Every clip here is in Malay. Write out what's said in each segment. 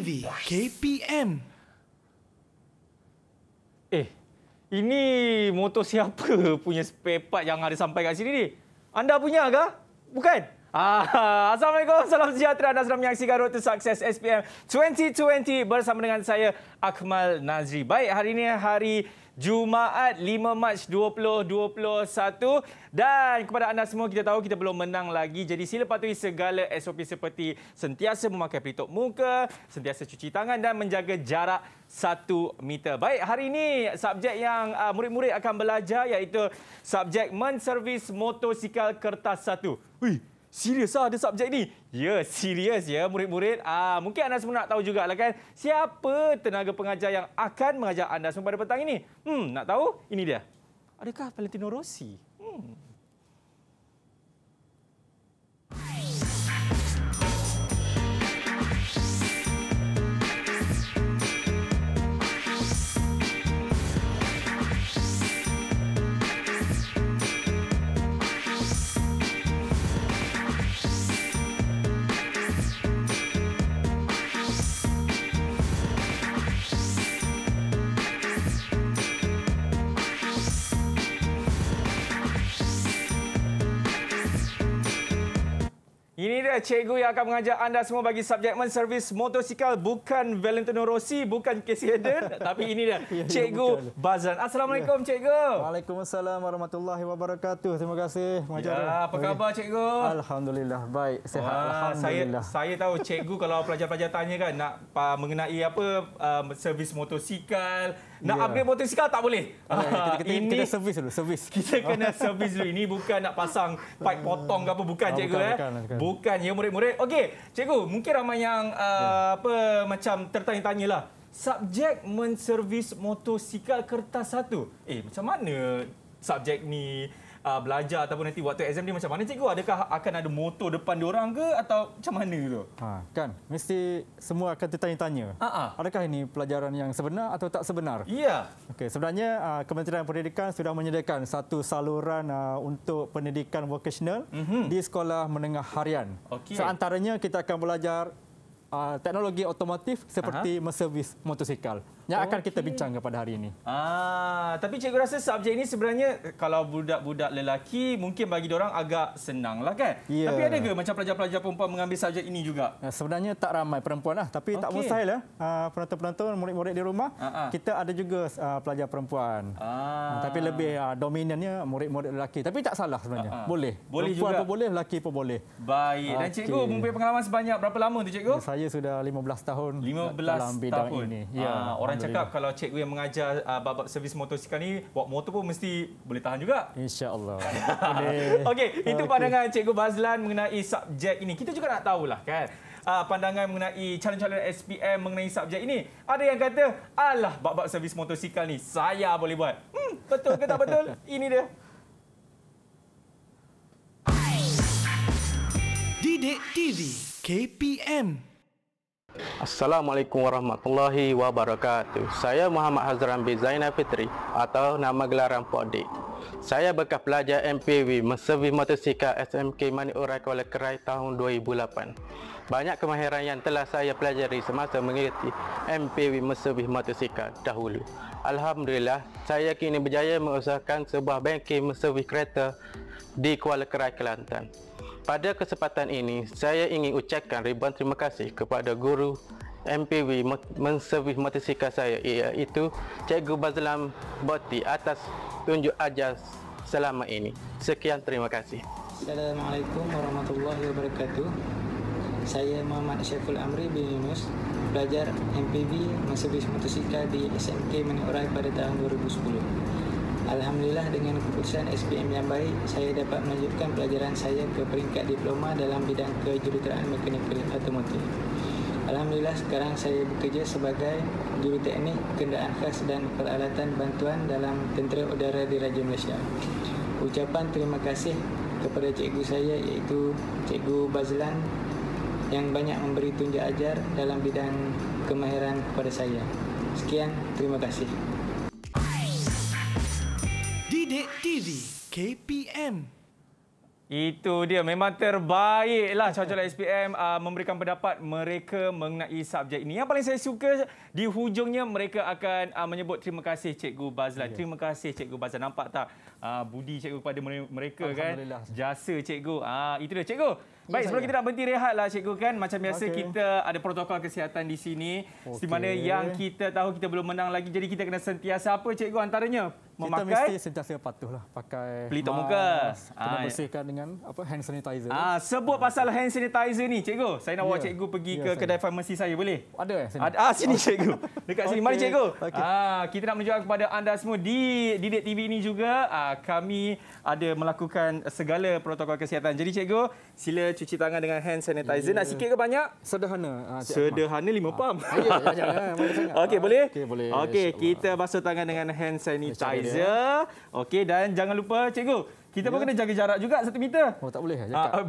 ini KPM. Eh, ini motor siapa punya spare part yang ada sampai kat sini ni? Anda punya ke? Bukan? Ah, Assalamualaikum, salam sejahtera dan selamat menyaksikan Road to Success SPM 2020 bersama dengan saya, Akmal Nazri. Baik, hari ini hari Jumaat 5 Mac 2021 dan kepada anda semua kita tahu kita belum menang lagi jadi sila patuhi segala SOP seperti sentiasa memakai pelitup muka, sentiasa cuci tangan dan menjaga jarak 1 meter. Baik, hari ini subjek yang uh, murid-murid akan belajar iaitu subjek menservis motosikal kertas 1. Wih, serius ah ada subjek ni. Ya, serius ya murid-murid. Ah, mungkin anda semua nak tahu jugalah kan siapa tenaga pengajar yang akan mengajar anda semua pada petang ini. Hmm, nak tahu? Ini dia. Adakah Valentino Rossi? Hmm. Ini dia cikgu yang akan mengajar anda semua bagi subjek men servis motosikal bukan Valentino Rossi, bukan Casey Hayden, tapi ini dia cikgu Bazan. Assalamualaikum cikgu. Waalaikumsalam warahmatullahi wabarakatuh. Terima kasih mengajar. Ya, apa khabar cikgu? Alhamdulillah baik, sihat Wah, alhamdulillah. Saya saya tahu cikgu kalau pelajar-pelajar tanya kan nak ah, mengenai apa uh, servis motosikal, nak yeah. upgrade motosikal tak boleh. Yeah, kita, kita, ini, kita servis dulu, servis. Kita kena servis dulu. Ini bukan nak pasang pipe potong ke apa. Bukan, oh, cikgu. Bukan, eh. bukan, bukan. bukan, ya murid-murid. Okey, cikgu, mungkin ramai yang uh, ah, yeah. apa macam tertanya-tanyalah. Subjek menservis motosikal kertas satu. Eh, macam mana subjek ni uh, belajar ataupun nanti waktu exam dia macam mana cikgu? Adakah akan ada motor depan dia orang ke atau macam mana tu? Ha, kan, mesti semua akan tertanya-tanya. Ha, ha. Adakah ini pelajaran yang sebenar atau tak sebenar? Iya. Okey, sebenarnya uh, Kementerian Pendidikan sudah menyediakan satu saluran uh, untuk pendidikan vocational mm -hmm. di sekolah menengah harian. Okay. Seantaranya kita akan belajar uh, teknologi otomotif seperti menservis motosikal yang akan kita bincang pada hari ini. Ah, tapi cikgu rasa subjek ini sebenarnya kalau budak-budak lelaki mungkin bagi orang agak senanglah kan. Yeah. Tapi ada ke macam pelajar-pelajar perempuan mengambil subjek ini juga? Ya, sebenarnya tak ramai perempuanlah tapi okay. tak mustahil lah. ya. Ah, penonton-penonton murid-murid di rumah ah, ah. kita ada juga ah, pelajar perempuan. Ah. ah tapi lebih dominannya murid-murid lelaki tapi tak salah sebenarnya. Ah, ah. Boleh. Boleh perempuan juga. pun boleh, lelaki pun boleh. Baik. Dan cikgu mempunyai pengalaman sebanyak berapa lama tu cikgu? Saya sudah 15 tahun 15 dalam bidang tahun. ini. Ya. Ah, orang cakap kalau cikgu yang mengajar uh, ah, bab servis motosikal ni, buat motor pun mesti boleh tahan juga. InsyaAllah. Okey, itu okay. pandangan cikgu Bazlan mengenai subjek ini. Kita juga nak tahulah kan. Uh, pandangan mengenai calon-calon SPM mengenai subjek ini. Ada yang kata, alah babak servis motosikal ni saya boleh buat. Hmm, betul ke tak betul? ini dia. Didik TV KPM Assalamualaikum warahmatullahi wabarakatuh. Saya Muhammad Hazran bin Zainal Fitri atau nama gelaran Podik. Saya bekas pelajar MPW Mesevi Motosika SMK Manik Urai Kuala Kerai tahun 2008. Banyak kemahiran yang telah saya pelajari semasa mengikuti MPW Mesevi Motosika dahulu. Alhamdulillah, saya kini berjaya mengusahakan sebuah bengkel Mesevi kereta di Kuala Kerai, Kelantan. Pada kesempatan ini, saya ingin ucapkan ribuan terima kasih kepada guru MPW menservis matematika saya iaitu Cikgu Bazlam Boti atas tunjuk ajar selama ini. Sekian terima kasih. Assalamualaikum warahmatullahi wabarakatuh. Saya Muhammad Syaful Amri bin Yunus, belajar MPV Masa Bisa di SMK Menik pada tahun 2010. Alhamdulillah dengan keputusan SPM yang baik, saya dapat melanjutkan pelajaran saya ke peringkat diploma dalam bidang kejuruteraan mekanikal otomotif. Alhamdulillah sekarang saya bekerja sebagai juru teknik kenderaan khas dan peralatan bantuan dalam tentera udara Diraja Malaysia. Ucapan terima kasih kepada cikgu saya iaitu cikgu Bazlan yang banyak memberi tunjuk ajar dalam bidang kemahiran kepada saya. Sekian, terima kasih. Didik TV KPM. Itu dia memang terbaiklah cawajalah SPM uh, memberikan pendapat mereka mengenai subjek ini. Yang paling saya suka di hujungnya mereka akan uh, menyebut terima kasih cikgu Bazlan. Yeah. Terima kasih cikgu Bazlan. Nampak tak uh, budi cikgu kepada mereka kan? Jasa cikgu. Ah uh, itu dia cikgu. Baik, sebelum kita nak berhenti rehatlah cikgu kan. Macam biasa okay. kita ada protokol kesihatan di sini. Okay. Di mana yang kita tahu kita belum menang lagi. Jadi kita kena sentiasa apa cikgu antaranya? memakai kita mesti sentiasa patuhlah pakai pelitup muka kena ha, bersihkan dengan apa hand sanitizer ah sebut ha. pasal hand sanitizer ni cikgu saya nak bawa yeah. cikgu pergi yeah, ke saya. kedai farmasi saya boleh ada eh sini ada ah sini oh. cikgu dekat sini mari cikgu okay. ah kita nak menunjukkan kepada anda semua di Didik TV ini juga ah, kami ada melakukan segala protokol kesihatan jadi cikgu sila cuci tangan dengan hand sanitizer yeah. nak ya. sikit ke banyak sederhana ah, sederhana lima ah. pam ah, ya, ya banyak okey boleh okey boleh okey kita basuh tangan dengan hand sanitizer beza. Ya. Yeah. Okey dan jangan lupa cikgu kita yeah. pun ya. kena jaga jarak juga satu meter. Oh tak boleh eh, ah, cakap.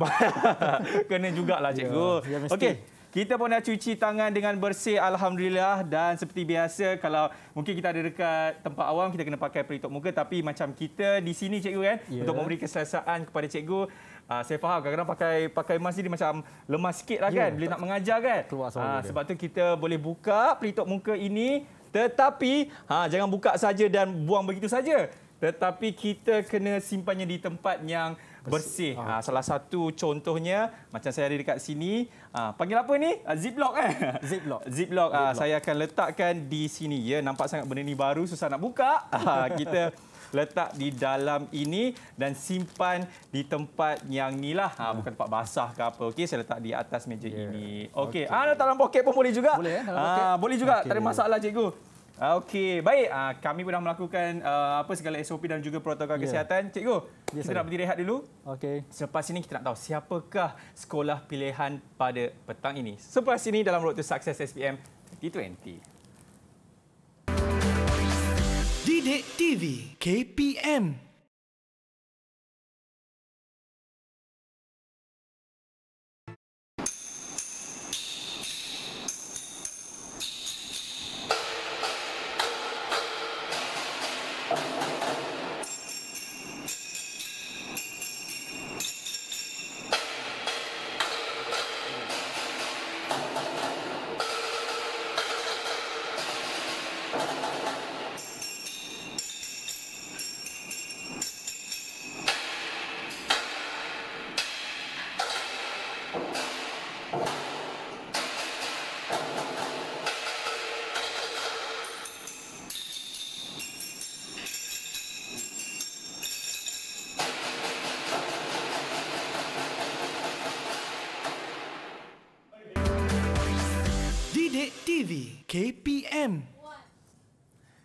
kena jugalah ya, cikgu. Yeah, Okey. Kita pun dah cuci tangan dengan bersih alhamdulillah dan seperti biasa kalau mungkin kita ada dekat tempat awam kita kena pakai pelitup muka tapi macam kita di sini cikgu kan yeah. untuk memberi keselesaan kepada cikgu Uh, saya faham kadang-kadang pakai pakai mask ni macam lemah sikitlah yeah, kan bila nak mengajar kan. Uh, sebab tu kita boleh buka pelitup muka ini tetapi ha, jangan buka saja dan buang begitu saja. Tetapi kita kena simpannya di tempat yang bersih. Ha, ah. salah satu contohnya macam saya ada dekat sini. Ha, panggil apa ini? Ah, Ziplock kan? Eh? Ziplock. Ziplock. Ha, ah, saya akan letakkan di sini. Ya, nampak sangat benda ni baru susah nak buka. Ha, kita letak di dalam ini dan simpan di tempat yang ni lah. Ha, bukan tempat basah ke apa. Okey, saya letak di atas meja yeah. ini. Okey, okay. ha, ah, letak dalam poket pun boleh juga. Boleh, ya? ha, boleh juga, okay. tak ada masalah cikgu. Okey, baik. Ha, kami pun dah melakukan uh, apa segala SOP dan juga protokol yeah. kesihatan. Cikgu, yes, kita nak berdiri rehat dulu. Okey. Selepas ini kita nak tahu siapakah sekolah pilihan pada petang ini. Selepas ini dalam Road to Success SPM T20. Sidik TV KPM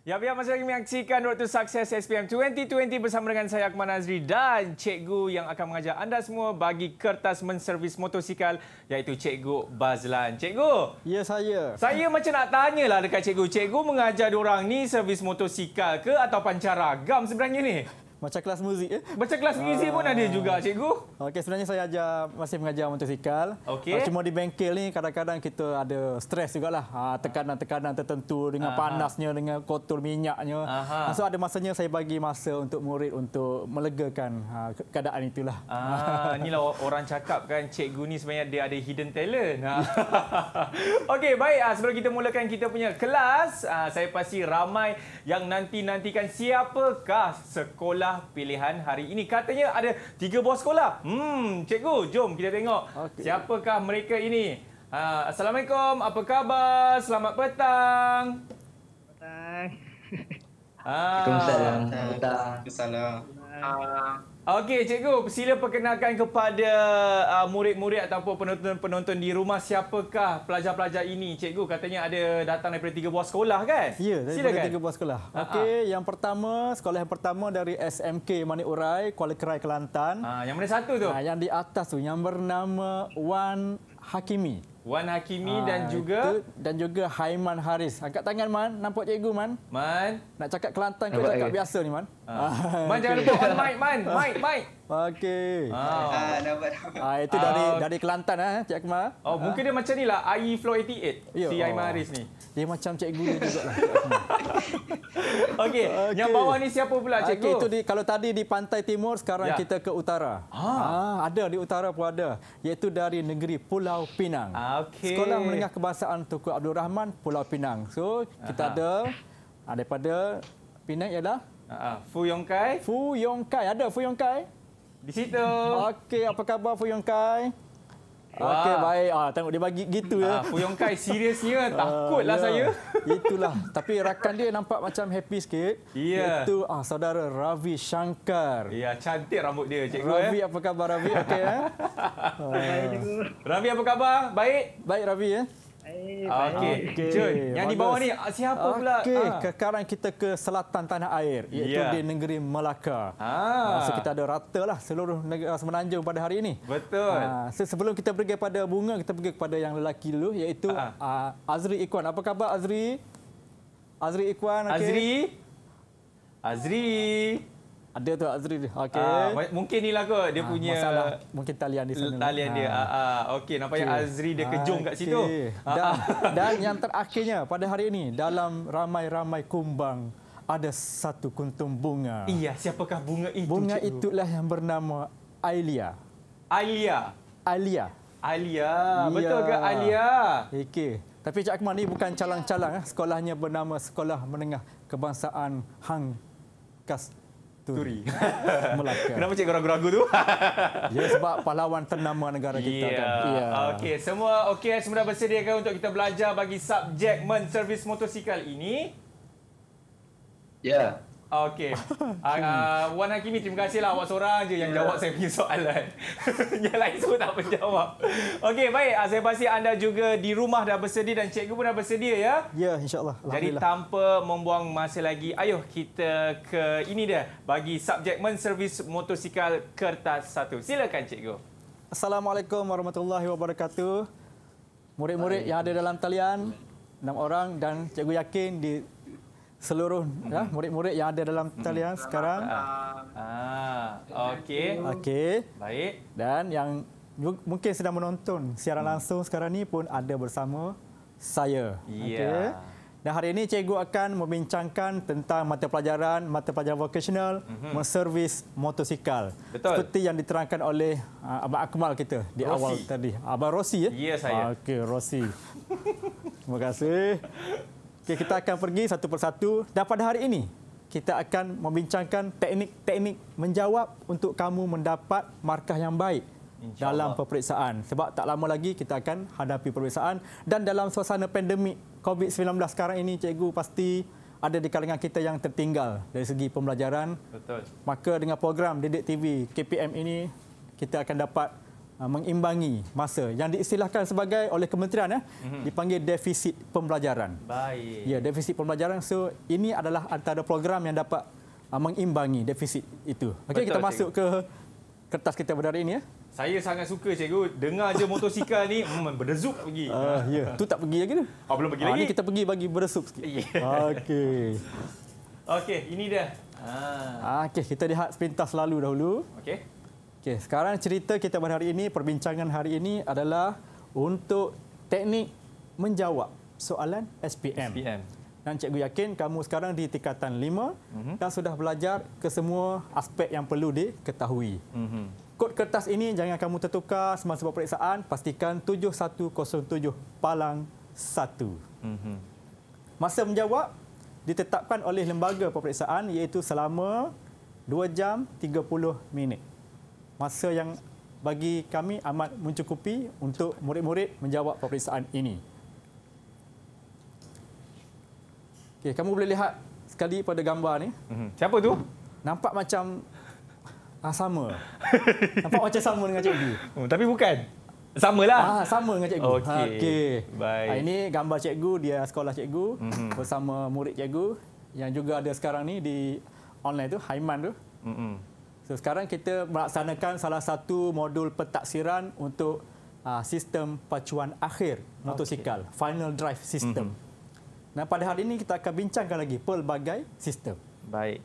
Ya, biar masih lagi menyaksikan Road to Success SPM 2020 bersama dengan saya Akman Azri dan Cikgu yang akan mengajar anda semua bagi kertas menservis motosikal iaitu Cikgu Bazlan. Cikgu. Ya, saya. Saya macam nak tanyalah dekat Cikgu. Cikgu mengajar orang ni servis motosikal ke atau pancaragam sebenarnya ni? Macam kelas muzik ya. Macam kelas muzik pun ada juga ah. cikgu. Okey sebenarnya saya ajar masih mengajar motosikal. Okay. Ah, cuma di bengkel ni kadang-kadang kita ada stres juga lah, ah, tekanan-tekanan tertentu dengan uh panasnya dengan kotor minyaknya. uh So ada masanya saya bagi masa untuk murid untuk melegakan keadaan itulah. Ah uh, inilah orang cakap kan cikgu ni sebenarnya dia ada hidden talent. Okey baik sebelum kita mulakan kita punya kelas saya pasti ramai yang nanti-nantikan siapakah sekolah itulah pilihan hari ini. Katanya ada tiga buah sekolah. Hmm, cikgu, jom kita tengok okay. siapakah mereka ini. Ha, Assalamualaikum, apa khabar? Selamat petang. Petang. Ah. Ha. Assalamualaikum. Assalamualaikum. Assalamualaikum. Assalamualaikum. Okey, cikgu, sila perkenalkan kepada uh, murid-murid ataupun penonton-penonton di rumah siapakah pelajar-pelajar ini? Cikgu katanya ada datang daripada tiga buah sekolah kan? Ya, daripada tiga buah sekolah. Okey, yang pertama, sekolah yang pertama dari SMK Manik Urai, Kuala Kerai, Kelantan. Ha, yang mana satu tu? Ha, yang di atas tu, yang bernama Wan Hakimi. Wan Hakimi ha, dan juga itu, dan juga Haiman Haris. Angkat tangan Man, nampak cikgu Man? Man, nak cakap Kelantan ke cakap eh. biasa ni Man? Ah. ah. Man jangan lupa on main, main. Mic, mic. Okey. Ah. ah dapat, Ah, itu dari ah. dari Kelantan, ah, Cik Akmal. Oh, ah. mungkin dia macam ni lah, IE Flow 88. Yeah. Si Aiman oh. Aris ni. Dia macam cikgu dia juga lah. Okey, okay. yang bawah ni siapa pula cikgu? Ah, okay, itu di, kalau tadi di pantai timur, sekarang ya. kita ke utara. Ah. ah, ada di utara pun ada. Iaitu dari negeri Pulau Pinang. Ah, okay. Sekolah Menengah Kebangsaan Tuku Abdul Rahman, Pulau Pinang. So, kita Aha. ada ah, daripada Pinang ialah Ah, Fu Yong Kai. Fu Yong Kai. Ada Fu Yong Kai? Di situ. Okey, apa khabar Fu Yong Kai? Okey, baik. Ah, tengok dia bagi gitu ya. Ah, Fu Yong Kai seriusnya ah, takutlah yeah. saya. Itulah. Tapi rakan dia nampak macam happy sikit. Iya. Yeah. Itu ah saudara Ravi Shankar. Iya, yeah, cantik rambut dia, cikgu Ravi, ya. Ravi, apa khabar Ravi? Okey ya. Baik, ah. Ravi, apa khabar? Baik. Baik Ravi ya. Eh, ah, okey. Okay. Jun, yang Bagus. di bawah ni siapa okay. pula? Okey, ha. sekarang kita ke selatan tanah air iaitu yeah. di negeri Melaka. Ha. Ah. So, kita ada rata lah seluruh negara semenanjung pada hari ini. Betul. Ha. So, sebelum kita pergi kepada bunga, kita pergi kepada yang lelaki dulu iaitu ha. uh, Azri Ikwan. Apa khabar Azri? Azri Ikwan, okey. Azri. Azri. Ada tu Azri. Okey. Uh, mungkin inilah kot dia uh, punya masalah. Mungkin talian di sana. Talian dia. Ha. Uh, uh, Okey, nampaknya okay. Azri dia kejung kat okay. situ. Dan, dan yang terakhirnya pada hari ini dalam ramai-ramai kumbang ada satu kuntum bunga. Iya, siapakah bunga itu? Bunga cikgu? itulah yang bernama Ailia. Ailia. Ailia. Alia, ya. betul ke Alia? Okey. Tapi Cik Akmal ni bukan calang-calang eh. sekolahnya bernama Sekolah Menengah Kebangsaan Hang Kas Turi. Turi. Melaka. Kenapa cik ragu-ragu tu? ya sebab pahlawan ternama negara kita yeah. kan. Yeah. Okey, semua okey semua bersedia ke untuk kita belajar bagi subjek men servis motosikal ini? Ya. Yeah. Okey. Uh, Wan Hakimi, terima kasihlah awak seorang je yang jawab saya punya soalan. yang lain tu tak menjawab. Okey, baik. Uh, saya pasti anda juga di rumah dah bersedia dan cikgu pun dah bersedia, ya? Ya, insyaAllah. Jadi tanpa membuang masa lagi, ayuh kita ke ini dia. Bagi subjek menservis motosikal kertas satu. Silakan, cikgu. Assalamualaikum warahmatullahi wabarakatuh. Murid-murid yang ada dalam talian, enam orang dan cikgu yakin di seluruh mm-hmm. ya, murid-murid yang ada dalam hmm. talian mm. sekarang. Ah. ah, okey. Okay. Baik. Dan yang mungkin sedang menonton siaran mm. langsung sekarang ni pun ada bersama saya. Yeah. Okey. Dan hari ini cikgu akan membincangkan tentang mata pelajaran mata pelajaran vocational mm-hmm. menservis motosikal. Betul. Seperti yang diterangkan oleh uh, Abang Akmal kita di Rosie. awal tadi. Abang Rosi ya? Ya saya. Ah, okey, Rosi. Terima kasih. Okay, kita akan pergi satu persatu dan pada hari ini kita akan membincangkan teknik-teknik menjawab untuk kamu mendapat markah yang baik InsyaAllah. dalam peperiksaan. Sebab tak lama lagi kita akan hadapi peperiksaan dan dalam suasana pandemik COVID-19 sekarang ini cikgu pasti ada di kalangan kita yang tertinggal dari segi pembelajaran. Betul. Maka dengan program Didik TV KPM ini kita akan dapat Ah, mengimbangi masa yang diistilahkan sebagai oleh kementerian ya dipanggil defisit pembelajaran. Baik. Ya, defisit pembelajaran. So ini adalah antara program yang dapat ah, mengimbangi defisit itu. Okey, kita cikgu. masuk ke kertas kita pada hari ini ya. Saya sangat suka cikgu dengar je motosikal ni mm, berdezup pergi. Ah uh, ya, tu tak pergi lagi tu. Oh, belum pergi ha, lagi. Ini kita pergi bagi berdezup sikit. Yeah. Okey. Okey, ini dia. Ha. Okey, kita lihat sepintas lalu dahulu. Okey. Okey, sekarang cerita kita pada hari ini, perbincangan hari ini adalah untuk teknik menjawab soalan SPM. SPM. Dan cikgu yakin kamu sekarang di tingkatan 5 mm-hmm. dan sudah belajar ke semua aspek yang perlu diketahui. Mm-hmm. Kod kertas ini jangan kamu tertukar semasa buat periksaan, pastikan 7107 palang 1. Mm-hmm. Masa menjawab ditetapkan oleh lembaga peperiksaan iaitu selama 2 jam 30 minit. mm masa yang bagi kami amat mencukupi untuk murid-murid menjawab peperiksaan ini. Okey, kamu boleh lihat sekali pada gambar ni. Mhm. Siapa tu? Nampak macam ah, sama. Nampak macam sama dengan cikgu. Oh, tapi bukan. Samalah. Ah, sama dengan cikgu. Okey. Ah, okay. Baik. Ah, ini gambar cikgu, dia sekolah cikgu mm bersama murid cikgu yang juga ada sekarang ni di online tu Haiman tu. Mm-hmm. So, sekarang kita melaksanakan salah satu modul pentaksiran untuk uh, sistem pacuan akhir motosikal, okay. final drive system. Mm-hmm. Nah, pada hari ini kita akan bincangkan lagi pelbagai sistem. Baik.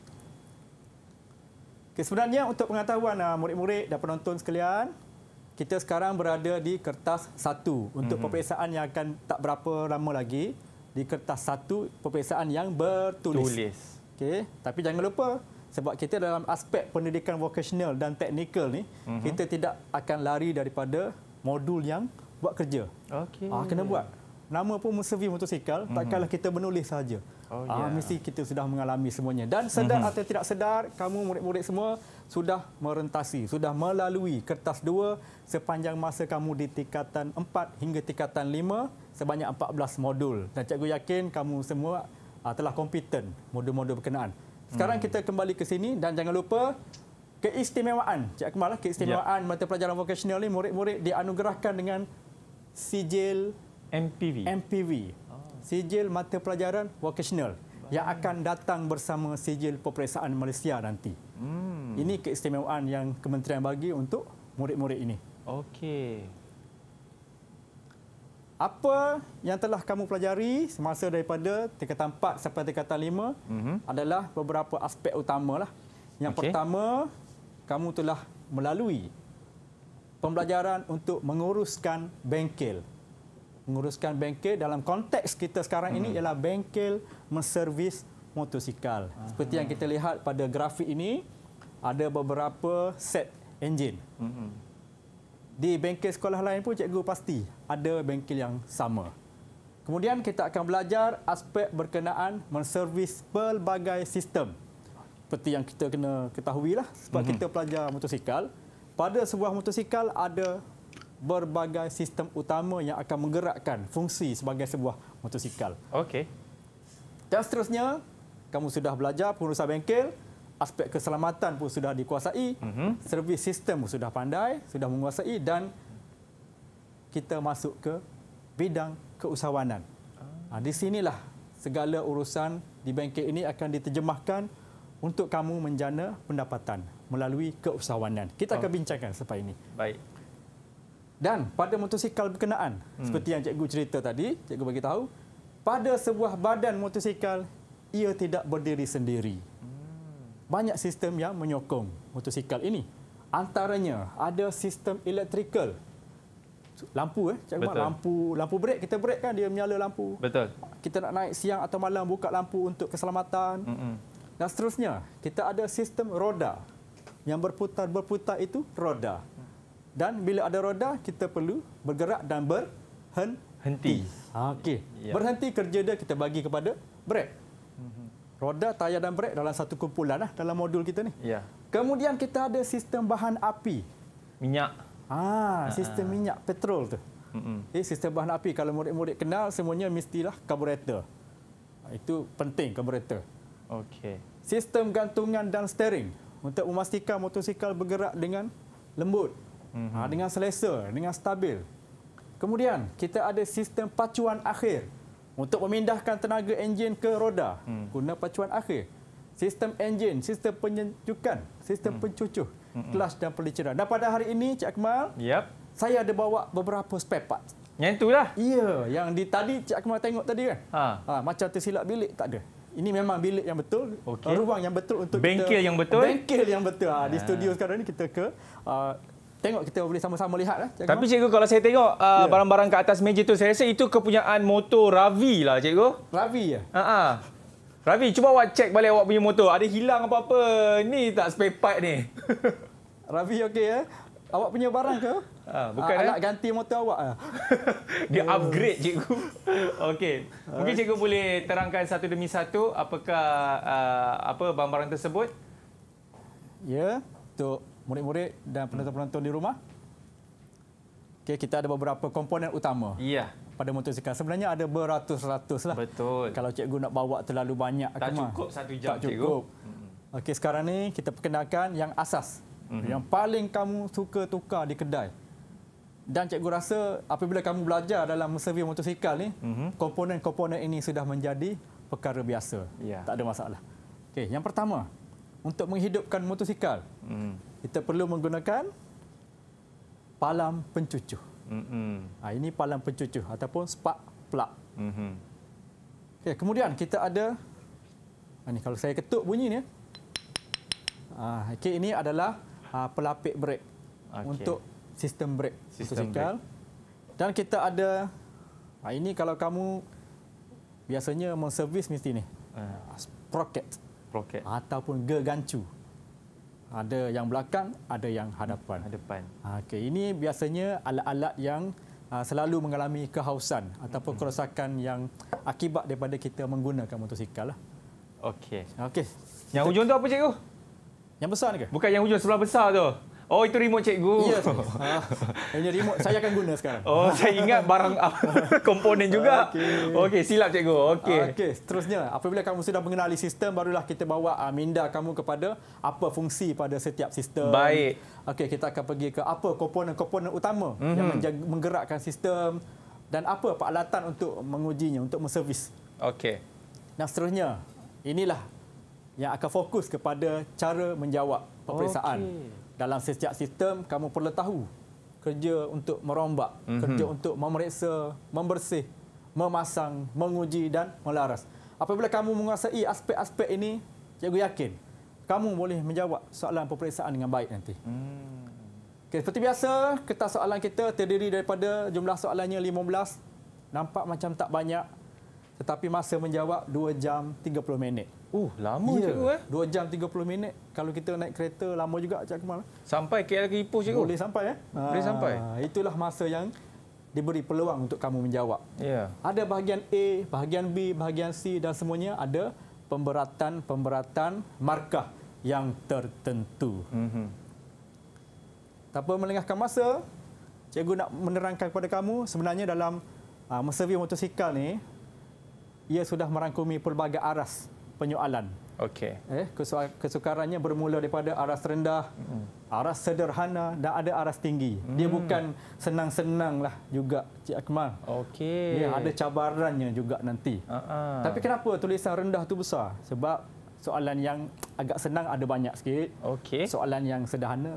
Okay, sebenarnya untuk pengetahuan uh, murid-murid dan penonton sekalian, kita sekarang berada di kertas satu untuk mm-hmm. peperiksaan yang akan tak berapa lama lagi di kertas satu peperiksaan yang bertulis. Tulis. Okay. Tapi jangan lupa sebab kita dalam aspek pendidikan vocational dan teknikal ni mm-hmm. kita tidak akan lari daripada modul yang buat kerja. Okey. Ah kena buat. Nama pun Musavi motosikal mm-hmm. takkanlah kita menulis saja. Oh, yeah. ah, ya. mesti kita sudah mengalami semuanya dan sedar mm-hmm. atau tidak sedar kamu murid-murid semua sudah merentasi sudah melalui kertas 2 sepanjang masa kamu di tingkatan 4 hingga tingkatan 5 sebanyak 14 modul dan cikgu yakin kamu semua ah, telah kompeten modul-modul berkenaan sekarang hmm. kita kembali ke sini dan jangan lupa keistimewaan. Cik Akmal, ah, keistimewaan ya. mata pelajaran vocational ni murid-murid dianugerahkan dengan sijil MPV. MPV. Oh. Sijil mata pelajaran vocational yang akan datang bersama sijil peperiksaan Malaysia nanti. Hmm. Ini keistimewaan yang kementerian bagi untuk murid-murid ini. Okey apa yang telah kamu pelajari semasa daripada tingkatan 4 sampai tingkatan 5 mm-hmm. adalah beberapa aspek utama lah. Yang okay. pertama, kamu telah melalui pembelajaran untuk menguruskan bengkel. Menguruskan bengkel dalam konteks kita sekarang mm-hmm. ini mhm. ialah bengkel menservis motosikal. Uh-huh. Seperti yang kita lihat pada grafik ini, ada beberapa set enjin. Mm-hmm. Di bengkel sekolah lain pun cikgu pasti ada bengkel yang sama. Kemudian kita akan belajar aspek berkenaan menservis pelbagai sistem. Seperti yang kita kena ketahui lah sebab mm-hmm. kita pelajar motosikal. Pada sebuah motosikal ada berbagai sistem utama yang akan menggerakkan fungsi sebagai sebuah motosikal. Okey. Dan seterusnya, kamu sudah belajar pengurusan bengkel aspek keselamatan pun sudah dikuasai, mm-hmm. servis sistem pun sudah pandai, sudah menguasai dan kita masuk ke bidang keusahawanan. Ha, di sinilah segala urusan di bengkel ini akan diterjemahkan untuk kamu menjana pendapatan melalui keusahawanan. Kita akan oh. bincangkan selepas ini. Baik. Dan pada motosikal berkenaan, hmm. seperti yang cikgu cerita tadi, cikgu bagi tahu, pada sebuah badan motosikal, ia tidak berdiri sendiri banyak sistem yang menyokong motosikal ini. Antaranya ada sistem elektrikal. Lampu eh, cakap Betul. lampu, lampu brek kita brek kan dia menyala lampu. Betul. Kita nak naik siang atau malam buka lampu untuk keselamatan. Mm-hmm. Dan seterusnya, kita ada sistem roda. Yang berputar-berputar itu roda. Dan bila ada roda, kita perlu bergerak dan berhenti. Henti. Okey. Ya. Berhenti kerja dia kita bagi kepada brek roda, tayar dan brek dalam satu kumpulan lah dalam modul kita ni. Ya. Kemudian kita ada sistem bahan api. Minyak. Ah, sistem minyak petrol tu. Mm-hmm. Eh, sistem bahan api kalau murid-murid kenal semuanya mestilah karburator. Itu penting karburator. Okey. Sistem gantungan dan steering untuk memastikan motosikal bergerak dengan lembut. Mm-hmm. Ha, dengan selesa, dengan stabil. Kemudian kita ada sistem pacuan akhir untuk memindahkan tenaga enjin ke roda hmm. guna pacuan akhir sistem enjin sistem penyejukan sistem hmm. pencucuh hmm. kelas dan peliciran dan pada hari ini Cik Akmal yep. saya ada bawa beberapa spare part yang itulah iya yang di tadi Cik Akmal tengok tadi kan ha. Ha, macam tersilap bilik tak ada ini memang bilik yang betul okay. ruang yang betul untuk bengkel kita, yang betul bengkel yang betul ha, di ha. studio sekarang ini kita ke uh, Tengok kita boleh sama-sama lihat. Lah, cikgu. Tapi cikgu kalau saya tengok uh, ya. barang-barang uh, yeah. kat atas meja tu, saya rasa itu kepunyaan motor Ravi lah cikgu. Ravi ya? Uh -huh. Ravi, cuba awak cek balik awak punya motor. Ada hilang apa-apa ni tak spare part ni. Ravi okey ya? Awak punya barang ke? Ha, bukan ah, ya? nak ganti motor awak ah. Dia oh. upgrade cikgu. Okey. Mungkin cikgu boleh terangkan satu demi satu apakah uh, apa barang-barang tersebut? Ya, tu murid-murid dan penonton-penonton di rumah. Okay, kita ada beberapa komponen utama. Ya. Pada motosikal sebenarnya ada beratus-ratus lah. Betul. Kalau cikgu nak bawa terlalu banyak tak kemah. cukup satu jam tak cukup. cikgu. Okey, sekarang ni kita perkenalkan yang asas. Mm-hmm. Yang paling kamu suka tukar di kedai. Dan cikgu rasa apabila kamu belajar dalam servis motosikal ni, mm-hmm. komponen-komponen ini sudah menjadi perkara biasa. Yeah. Tak ada masalah. Okay, yang pertama untuk menghidupkan motosikal. Mm-hmm kita perlu menggunakan palam pencucuh. Mm-hmm. Ha, ini palam pencucuh ataupun spark plug. Mm-hmm. Okay, kemudian kita ada, ini ha, kalau saya ketuk bunyi ni. Ha, okay, ini adalah pelapik brek okay. untuk sistem brek motosikal. Dan kita ada, ini kalau kamu biasanya menservis mesti ni, uh, sprocket. Proket. Ataupun gegancu. Ada yang belakang, ada yang hadapan. Hadapan. Okey, ini biasanya alat-alat yang ah, selalu mengalami kehausan ataupun hmm. kerosakan yang akibat daripada kita menggunakan motosikal lah. Okey. Okey. Yang hujung tu apa cikgu? Yang besar ni ke? Bukan yang hujung sebelah besar tu. Oh itu remote cikgu. Ya. Ha. Ini remote saya akan guna sekarang. Oh saya ingat barang komponen juga. Okey. Okey silap cikgu. Okey. Okey seterusnya apabila kamu sudah mengenali sistem barulah kita bawa ah, minda kamu kepada apa fungsi pada setiap sistem. Baik. Okey kita akan pergi ke apa komponen-komponen utama mm -hmm. yang mhm. menggerakkan sistem dan apa peralatan untuk mengujinya untuk menservis. Okey. Dan seterusnya inilah yang akan fokus kepada cara menjawab peperiksaan. Okay dalam setiap sistem kamu perlu tahu kerja untuk merombak, mm-hmm. kerja untuk memeriksa, membersih, memasang, menguji dan melaras. Apabila kamu menguasai aspek-aspek ini, cikgu yakin kamu boleh menjawab soalan peperiksaan dengan baik nanti. Mm. Okay, seperti biasa, kertas soalan kita terdiri daripada jumlah soalannya 15. Nampak macam tak banyak, tetapi masa menjawab 2 jam 30 minit. Uh, lama ya. cikgu eh. 2 jam 30 minit kalau kita naik kereta lama juga Cik Kemal. Sampai KL ke Ipoh cikgu. Boleh sampai eh. Boleh ah, sampai. itulah masa yang diberi peluang untuk kamu menjawab. Ya. Yeah. Ada bahagian A, bahagian B, bahagian C dan semuanya ada pemberatan-pemberatan markah yang tertentu. Mm-hmm. Tanpa melengahkan masa, cikgu nak menerangkan kepada kamu sebenarnya dalam uh, ah, mesevi motosikal ni, ia sudah merangkumi pelbagai aras penyoalan. Okey. Eh, kesukarannya bermula daripada aras rendah, aras sederhana dan ada aras tinggi. Hmm. Dia mm. bukan senang senanglah juga, Cik Akmal. Okey. Dia ada cabarannya juga nanti. Uh-uh. Tapi kenapa tulisan rendah tu besar? Sebab soalan yang agak senang ada banyak sikit. Okey. Soalan yang sederhana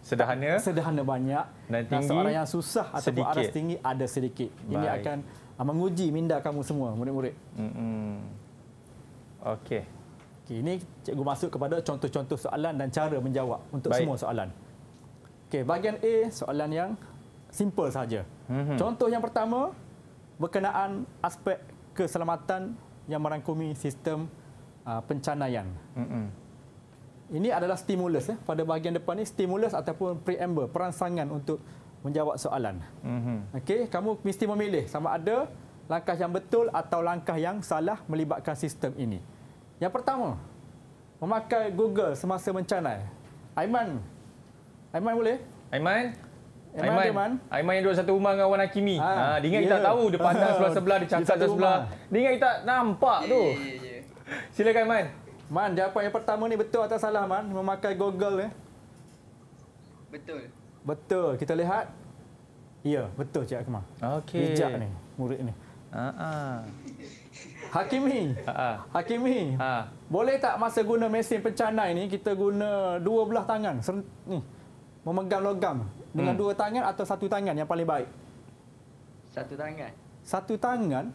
sederhana sederhana banyak dan tinggi dan soalan yang susah atau aras tinggi ada sedikit. Ini Baik. akan menguji minda kamu semua murid-murid. Hmm. Okey. Okay, ini cikgu masuk kepada contoh-contoh soalan dan cara menjawab untuk Baik. semua soalan. Okey, bahagian A soalan yang simple saja. Hmm. Contoh yang pertama berkenaan aspek keselamatan yang merangkumi sistem uh, pencanaian. Hmm. Ini adalah stimulus ya. Pada bahagian depan ini stimulus ataupun preamble, perangsangan untuk menjawab soalan. Mm-hmm. Okey, kamu mesti memilih sama ada langkah yang betul atau langkah yang salah melibatkan sistem ini. Yang pertama, memakai Google semasa mencanai. Aiman, Aiman boleh? Aiman, Aiman, Aiman, Aiman yang duduk satu rumah dengan Wan Hakimi. Ha, ah, ah, ha dia ingat yeah. kita tahu dia pandang sebelah-sebelah, dia cakap sebelah. Dia ingat kita nampak yeah, tu. Yeah, yeah. Ya. Silakan Aiman. Man, jawapan yang pertama ni betul atau salah, Man? Memakai Google ni? Betul. Betul. Kita lihat. Ya, betul Cik Akmal. Okey. Bijak ni, murid ni. Ha-ha. Hakimi. Ha-ha. Hakimi. Ha. Boleh tak masa guna mesin pencanai ni kita guna dua belah tangan ser- ni memegang logam dengan hmm. dua tangan atau satu tangan yang paling baik? Satu tangan. Satu tangan.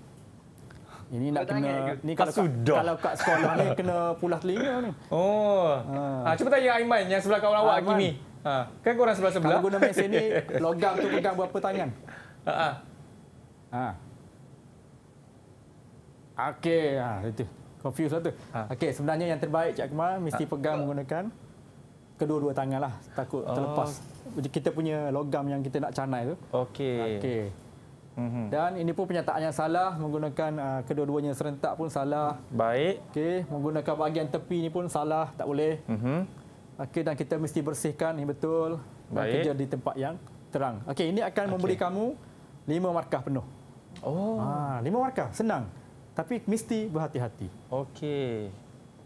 Ini nak kena ni kalau Sudah. kalau kat sekolah ni kena pulas telinga ni. Oh. Ha. ha cuba tanya Aiman yang sebelah kawan awak Hakimi. Ha. Kan korang sebelah-sebelah. Kalau guna mesin ni, logam tu pegang berapa tangan? Ha, ha. Ha. Okey, ha, itu. Confuse lah tu. Ha. Okey, sebenarnya yang terbaik Cik Akmal mesti ha. pegang menggunakan kedua-dua tangan lah. Takut oh. terlepas. Kita punya logam yang kita nak canai tu. Okey. Okey. Mm-hmm. Dan ini pun penyataan yang salah menggunakan uh, kedua-duanya serentak pun salah. Baik. Okey, menggunakan bahagian tepi ni pun salah, tak boleh. Mm-hmm. Okey dan kita mesti bersihkan ni betul dan kerja di tempat yang terang. Okey ini akan okay. memberi kamu lima markah penuh. Oh. Ha 5 markah senang. Tapi mesti berhati-hati. Okey.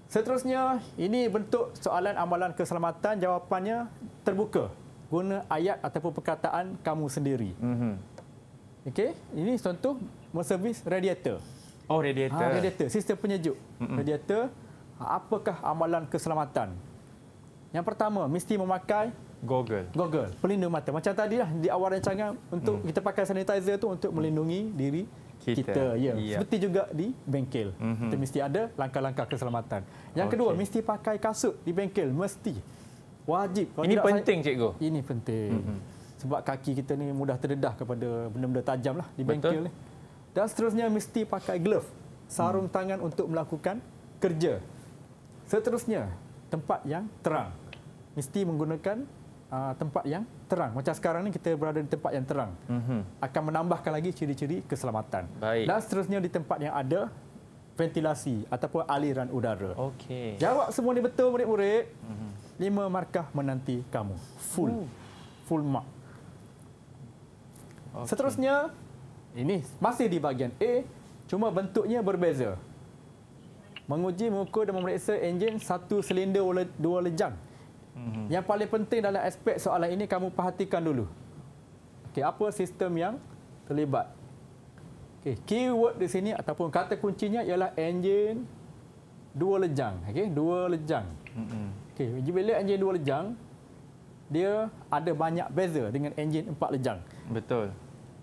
Seterusnya ini bentuk soalan amalan keselamatan jawapannya terbuka. Guna ayat ataupun perkataan kamu sendiri. Mhm. Okey ini contoh servis radiator. Oh radiator. Ha, radiator sistem penyejuk. Mm-mm. Radiator apakah amalan keselamatan? Yang pertama, mesti memakai Google. Google. Pelindung mata. Macam tadi lah di awal rancangan untuk hmm. kita pakai sanitizer tu untuk melindungi diri kita. kita. Ya. Yeah. Seperti juga di bengkel. Mm-hmm. Kita mesti ada langkah-langkah keselamatan. Yang okay. kedua, mesti pakai kasut di bengkel. Mesti. Wajib. Kalau ini tidak, penting, saya, cikgu. Ini penting. Mm-hmm. Sebab kaki kita ni mudah terdedah kepada benda-benda tajam lah di Betul. bengkel ni. Dan seterusnya, mesti pakai glove. Sarung mm. tangan untuk melakukan kerja. Seterusnya, tempat yang terang. Mm mesti menggunakan uh, tempat yang terang. Macam sekarang ni kita berada di tempat yang terang. Mm-hmm. Akan menambahkan lagi ciri-ciri keselamatan. Baik. Dan seterusnya di tempat yang ada ventilasi ataupun aliran udara. Okey. Jawab semua ni betul murid-murid. Mm-hmm. Lima markah menanti kamu. Full. Ooh. Full mark. Okay. Seterusnya ini masih di bahagian A cuma bentuknya berbeza. Menguji, mengukur dan memeriksa enjin satu silinder dua lejang hmm Yang paling penting dalam aspek soalan ini kamu perhatikan dulu. Okey, apa sistem yang terlibat? Okey, keyword di sini ataupun kata kuncinya ialah enjin dua lejang. Okey, dua lejang. Mm-hmm. Okey, bila enjin dua lejang dia ada banyak beza dengan enjin empat lejang. Betul.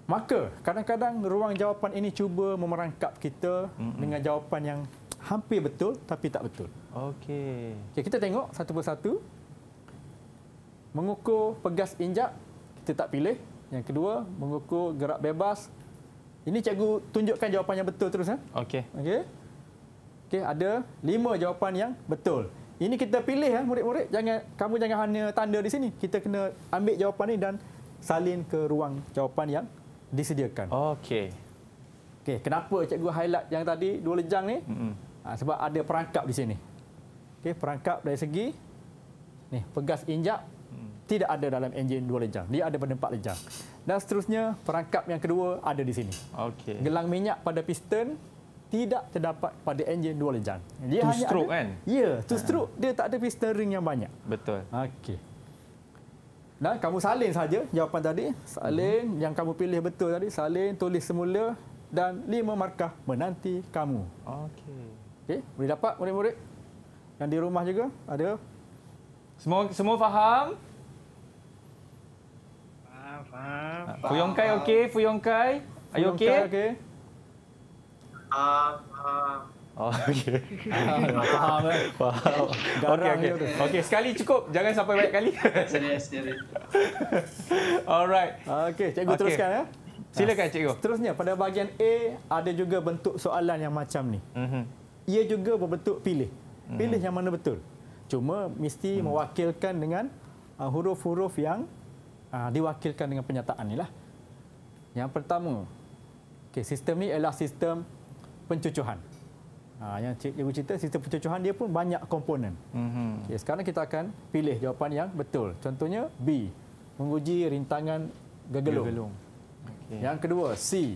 Maka kadang-kadang ruang jawapan ini cuba memerangkap kita Mm-mm. dengan jawapan yang hampir betul tapi tak betul. Okey. Okay, kita tengok satu persatu mengukur pegas injak kita tak pilih yang kedua mengukur gerak bebas ini cikgu tunjukkan jawapan yang betul terus ya okey okey okey ada lima jawapan yang betul ini kita pilih ya murid-murid jangan kamu jangan hanya tanda di sini kita kena ambil jawapan ini dan salin ke ruang jawapan yang disediakan okey okey kenapa cikgu highlight yang tadi dua lejang ni mm-hmm. sebab ada perangkap di sini okey perangkap dari segi ni pegas injak tidak ada dalam enjin dua lejang. Dia ada pada empat lejang. Dan seterusnya, perangkap yang kedua ada di sini. Okay. Gelang minyak pada piston tidak terdapat pada enjin dua lejang. Dia two hanya stroke ada, kan? Ya, yeah, two ha. stroke. Dia tak ada piston ring yang banyak. Betul. Okey. Dan kamu salin saja jawapan tadi. Salin hmm. yang kamu pilih betul tadi. Salin, tulis semula dan lima markah menanti kamu. Okey. Okey, boleh dapat murid-murid? Yang di rumah juga ada. Semua semua faham? Fu Fuyongkai okey, Fuyongkai. Are you okay? Okay. Ah, uh, oh, okay. Uh, faham, eh? faham. Okey, okey. okay, sekali cukup. Jangan sampai banyak kali. Sendiri, sendiri. Alright. okey. cikgu okay. teruskan. ya. Silakan, cikgu. Seterusnya, pada bahagian A, ada juga bentuk soalan yang macam ni. mm Ia juga berbentuk pilih. Pilih mm-hmm. yang mana betul. Cuma mesti mm. mewakilkan dengan uh, huruf-huruf yang uh, diwakilkan dengan pernyataan inilah. Yang pertama, okay, sistem ni ialah sistem pencucuhan. Uh, yang cikgu cerita, sistem pencucuhan dia pun banyak komponen. Mm-hmm. Okay, sekarang kita akan pilih jawapan yang betul. Contohnya B, menguji rintangan gegelung. gegelung. Okay. Yang kedua, C,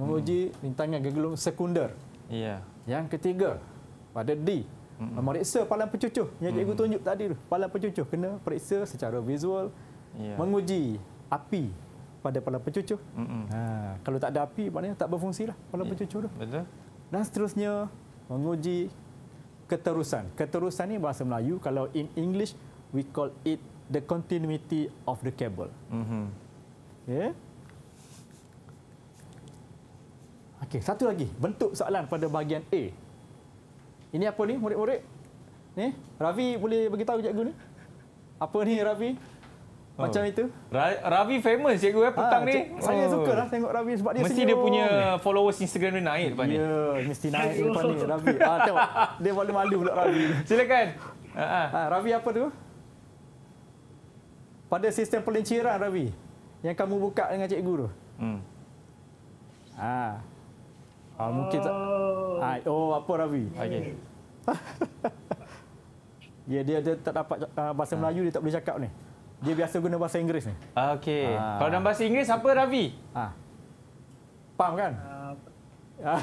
menguji mm. rintangan gegelung sekunder. Yeah. Yang ketiga, pada D, Mm-mm. memeriksa palang pencucuh yang cikgu hmm. tunjuk tadi tu. Palang pencucuh kena periksa secara visual, yeah. menguji api pada pala pencucur. Ha. Kalau tak ada api, maknanya tak berfungsi lah pala yeah. pencucur tu. Betul. Dan seterusnya, menguji keterusan. Keterusan ni bahasa Melayu, kalau in English, we call it the continuity of the cable. Mm-hmm. Yeah? Okey, satu lagi. Bentuk soalan pada bahagian A. Ini apa ni, murid-murid? Ni, Ravi boleh bagi tahu cikgu ni? Apa ni, Ravi? Oh. Macam itu. Ra- Ravi famous cikgu eh petang ha, ni. Saya oh. suka lah tengok Ravi sebab dia Mesti senyum. dia punya followers Instagram dia naik lepas ni. Ya, mesti naik lepas ni Ravi. Ha, tengok. Dia malu malu pula Ravi. Silakan. Ha, Ravi apa tu? Pada sistem pelinciran Ravi yang kamu buka dengan cikgu tu. Hmm. Ha. Ha, mungkin tak. Ha, oh, apa Ravi? Okey. Ya, dia, dia tak dapat uh, bahasa ha. Melayu, dia tak boleh cakap ni. Dia biasa guna bahasa Inggeris ni. Okey. Ha. Kalau dalam bahasa Inggeris siapa Ravi? Ha. Pam kan? Uh, ah.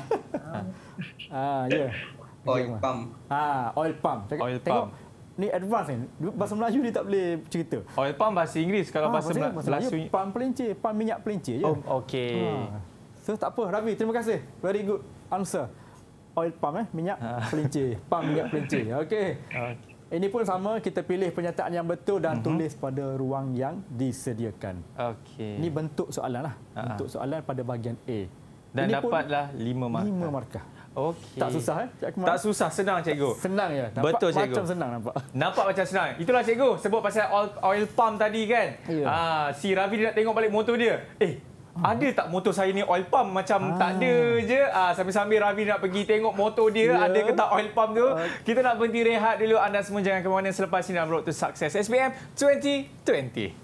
ah, yeah. Ya. Oil pump. Ah, oil Pam. Cakap, oil tengok, Ni advance ni. Bahasa Melayu dia tak boleh cerita. Oil Pam bahasa Inggeris kalau ha, bahasa, bahasa Melayu. Pam pelinci, Pam minyak pelinci. je. Ya. Oh, okey. Ha. So tak apa Ravi, terima kasih. Very good answer. Oil Pam eh, minyak pelinci. Pam minyak pelinci. Okey. Okey. Ini pun sama kita pilih pernyataan yang betul dan uh-huh. tulis pada ruang yang disediakan. Okay. Ini bentuk soalan lah. Uh-huh. Bentuk soalan pada bahagian A. Dan Ini dapatlah 5 markah. 5 markah. Okey. Tak susah eh? Cikgu. Tak susah, senang cikgu. Senang ya. Nampak betul cikgu. Macam senang nampak. Nampak macam senang. Itulah cikgu sebut pasal oil, pump tadi kan. yeah. Ya. ha, si Ravi dia nak tengok balik motor dia. Eh, ada tak motor saya ni oil pump macam ah. tak ada je ah, sambil-sambil Ravi nak pergi tengok motor dia yeah. ada ke tak oil pump tu okay. kita nak berhenti rehat dulu anda semua jangan ke mana selepas ini dalam road to success SPM 2020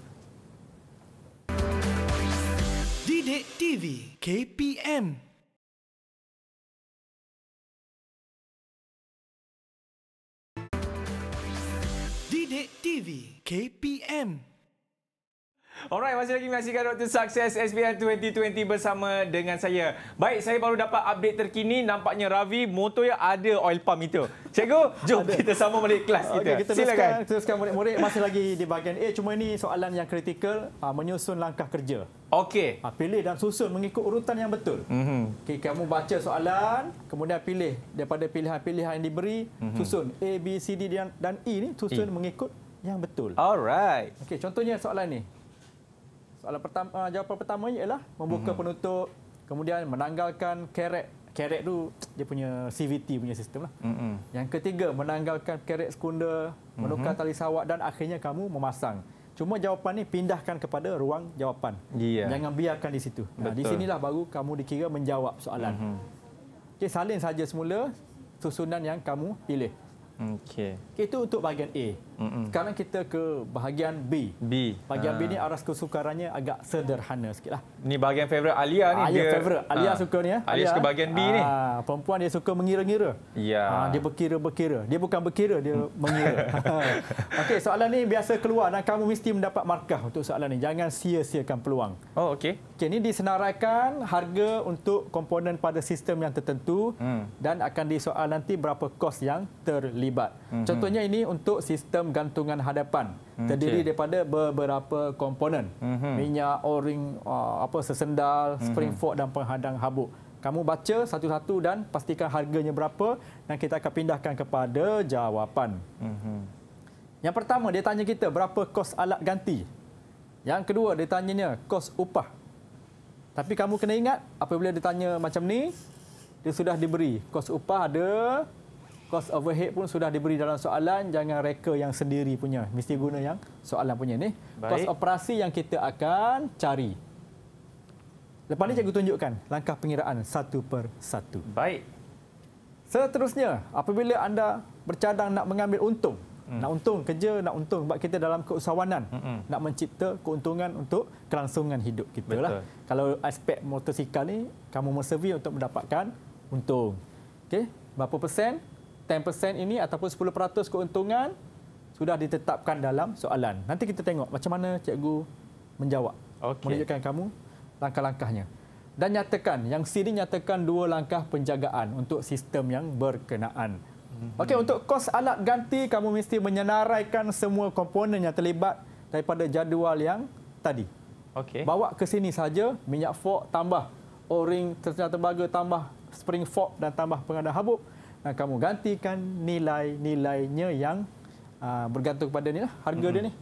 Didik TV KPM Didik TV KPM Alright, masih lagi menyaksikan Dr. Sukses SPM 2020 bersama dengan saya. Baik, saya baru dapat update terkini. Nampaknya Ravi, motor yang ada oil pump itu. Cikgu, jom ada. kita sama balik kelas kita. Okay, kita Silakan. Teruskan, teruskan murid-murid. Masih lagi di bahagian A. Cuma ini soalan yang kritikal, ah, menyusun langkah kerja. Okey. Ah, pilih dan susun mengikut urutan yang betul. Mm -hmm. okay, kamu baca soalan, kemudian pilih daripada pilihan-pilihan yang diberi, mm -hmm. susun A, B, C, D dan E ini susun e. mengikut yang betul. Alright. Okey, contohnya soalan ini. Soalan pertama ah, jawapan pertama ialah membuka mm-hmm. penutup kemudian menanggalkan kerek kerek tu dia punya CVT punya sistem lah. Mm-hmm. Yang ketiga menanggalkan kerek sekunder, mhm. menukar mm-hmm. tali sawak dan akhirnya kamu memasang. Cuma jawapan ni pindahkan kepada ruang jawapan. Yeah. Jangan biarkan di situ. Nah, di sinilah baru kamu dikira menjawab soalan. Mm-hmm. Okey salin saja semula susunan yang kamu pilih. Okey. itu untuk bahagian A. Mm-mm. Sekarang kita ke bahagian B. B. Bahagian ha. B ni ah. aras kesukarannya agak sederhana sikitlah. Ni bahagian favorite Alia ni Alia dia. Alia Alia ah. ha. suka ni ya. Alia, Alia suka bahagian B ha. ni. Ah, perempuan dia suka mengira-ngira. Ya. Ha. dia berkira-berkira. Dia bukan berkira, dia mengira. okey, soalan ni biasa keluar dan kamu mesti mendapat markah untuk soalan ni. Jangan sia-siakan peluang. Oh, okey. Okay, ini disenaraikan harga untuk komponen pada sistem yang tertentu mm. dan akan disoal nanti berapa kos yang terlibat. hmm Contohnya ini untuk sistem gantungan hadapan okay. Hmm, terdiri daripada beberapa komponen mm-hmm. minyak o-ring uh, apa sesendal mm-hmm. spring fork dan penghadang habuk kamu baca satu-satu dan pastikan harganya berapa dan kita akan pindahkan kepada jawapan mm-hmm. yang pertama dia tanya kita berapa kos alat ganti yang kedua dia tanyanya kos upah tapi kamu kena ingat apabila dia tanya macam ni dia sudah diberi kos upah ada cost overhead pun sudah diberi dalam soalan jangan reka yang sendiri punya mesti guna yang soalan punya ni cost operasi yang kita akan cari lepas ni hmm. cikgu tunjukkan langkah pengiraan satu per satu baik seterusnya apabila anda bercadang nak mengambil untung hmm. nak untung kerja nak untung sebab kita dalam keusahawanan hmm. nak mencipta keuntungan untuk kelangsungan hidup kita lah. Betul. lah kalau aspek motosikal ni kamu mau untuk mendapatkan untung okey berapa persen 10% ini ataupun 10% keuntungan sudah ditetapkan dalam soalan. Nanti kita tengok macam mana cikgu menjawab. Okay. Menunjukkan kamu langkah-langkahnya. Dan nyatakan, yang C ini nyatakan dua langkah penjagaan untuk sistem yang berkenaan. Mhm. Okey, untuk kos alat ganti, kamu mesti menyenaraikan semua komponen yang terlibat daripada jadual yang tadi. Okey. Bawa ke sini saja minyak fork tambah, o-ring tercatat tembaga tambah, spring fork dan tambah pengadaan habuk kamu gantikan nilai-nilainya yang uh, bergantung kepada ni lah harga mm-hmm. dia ni.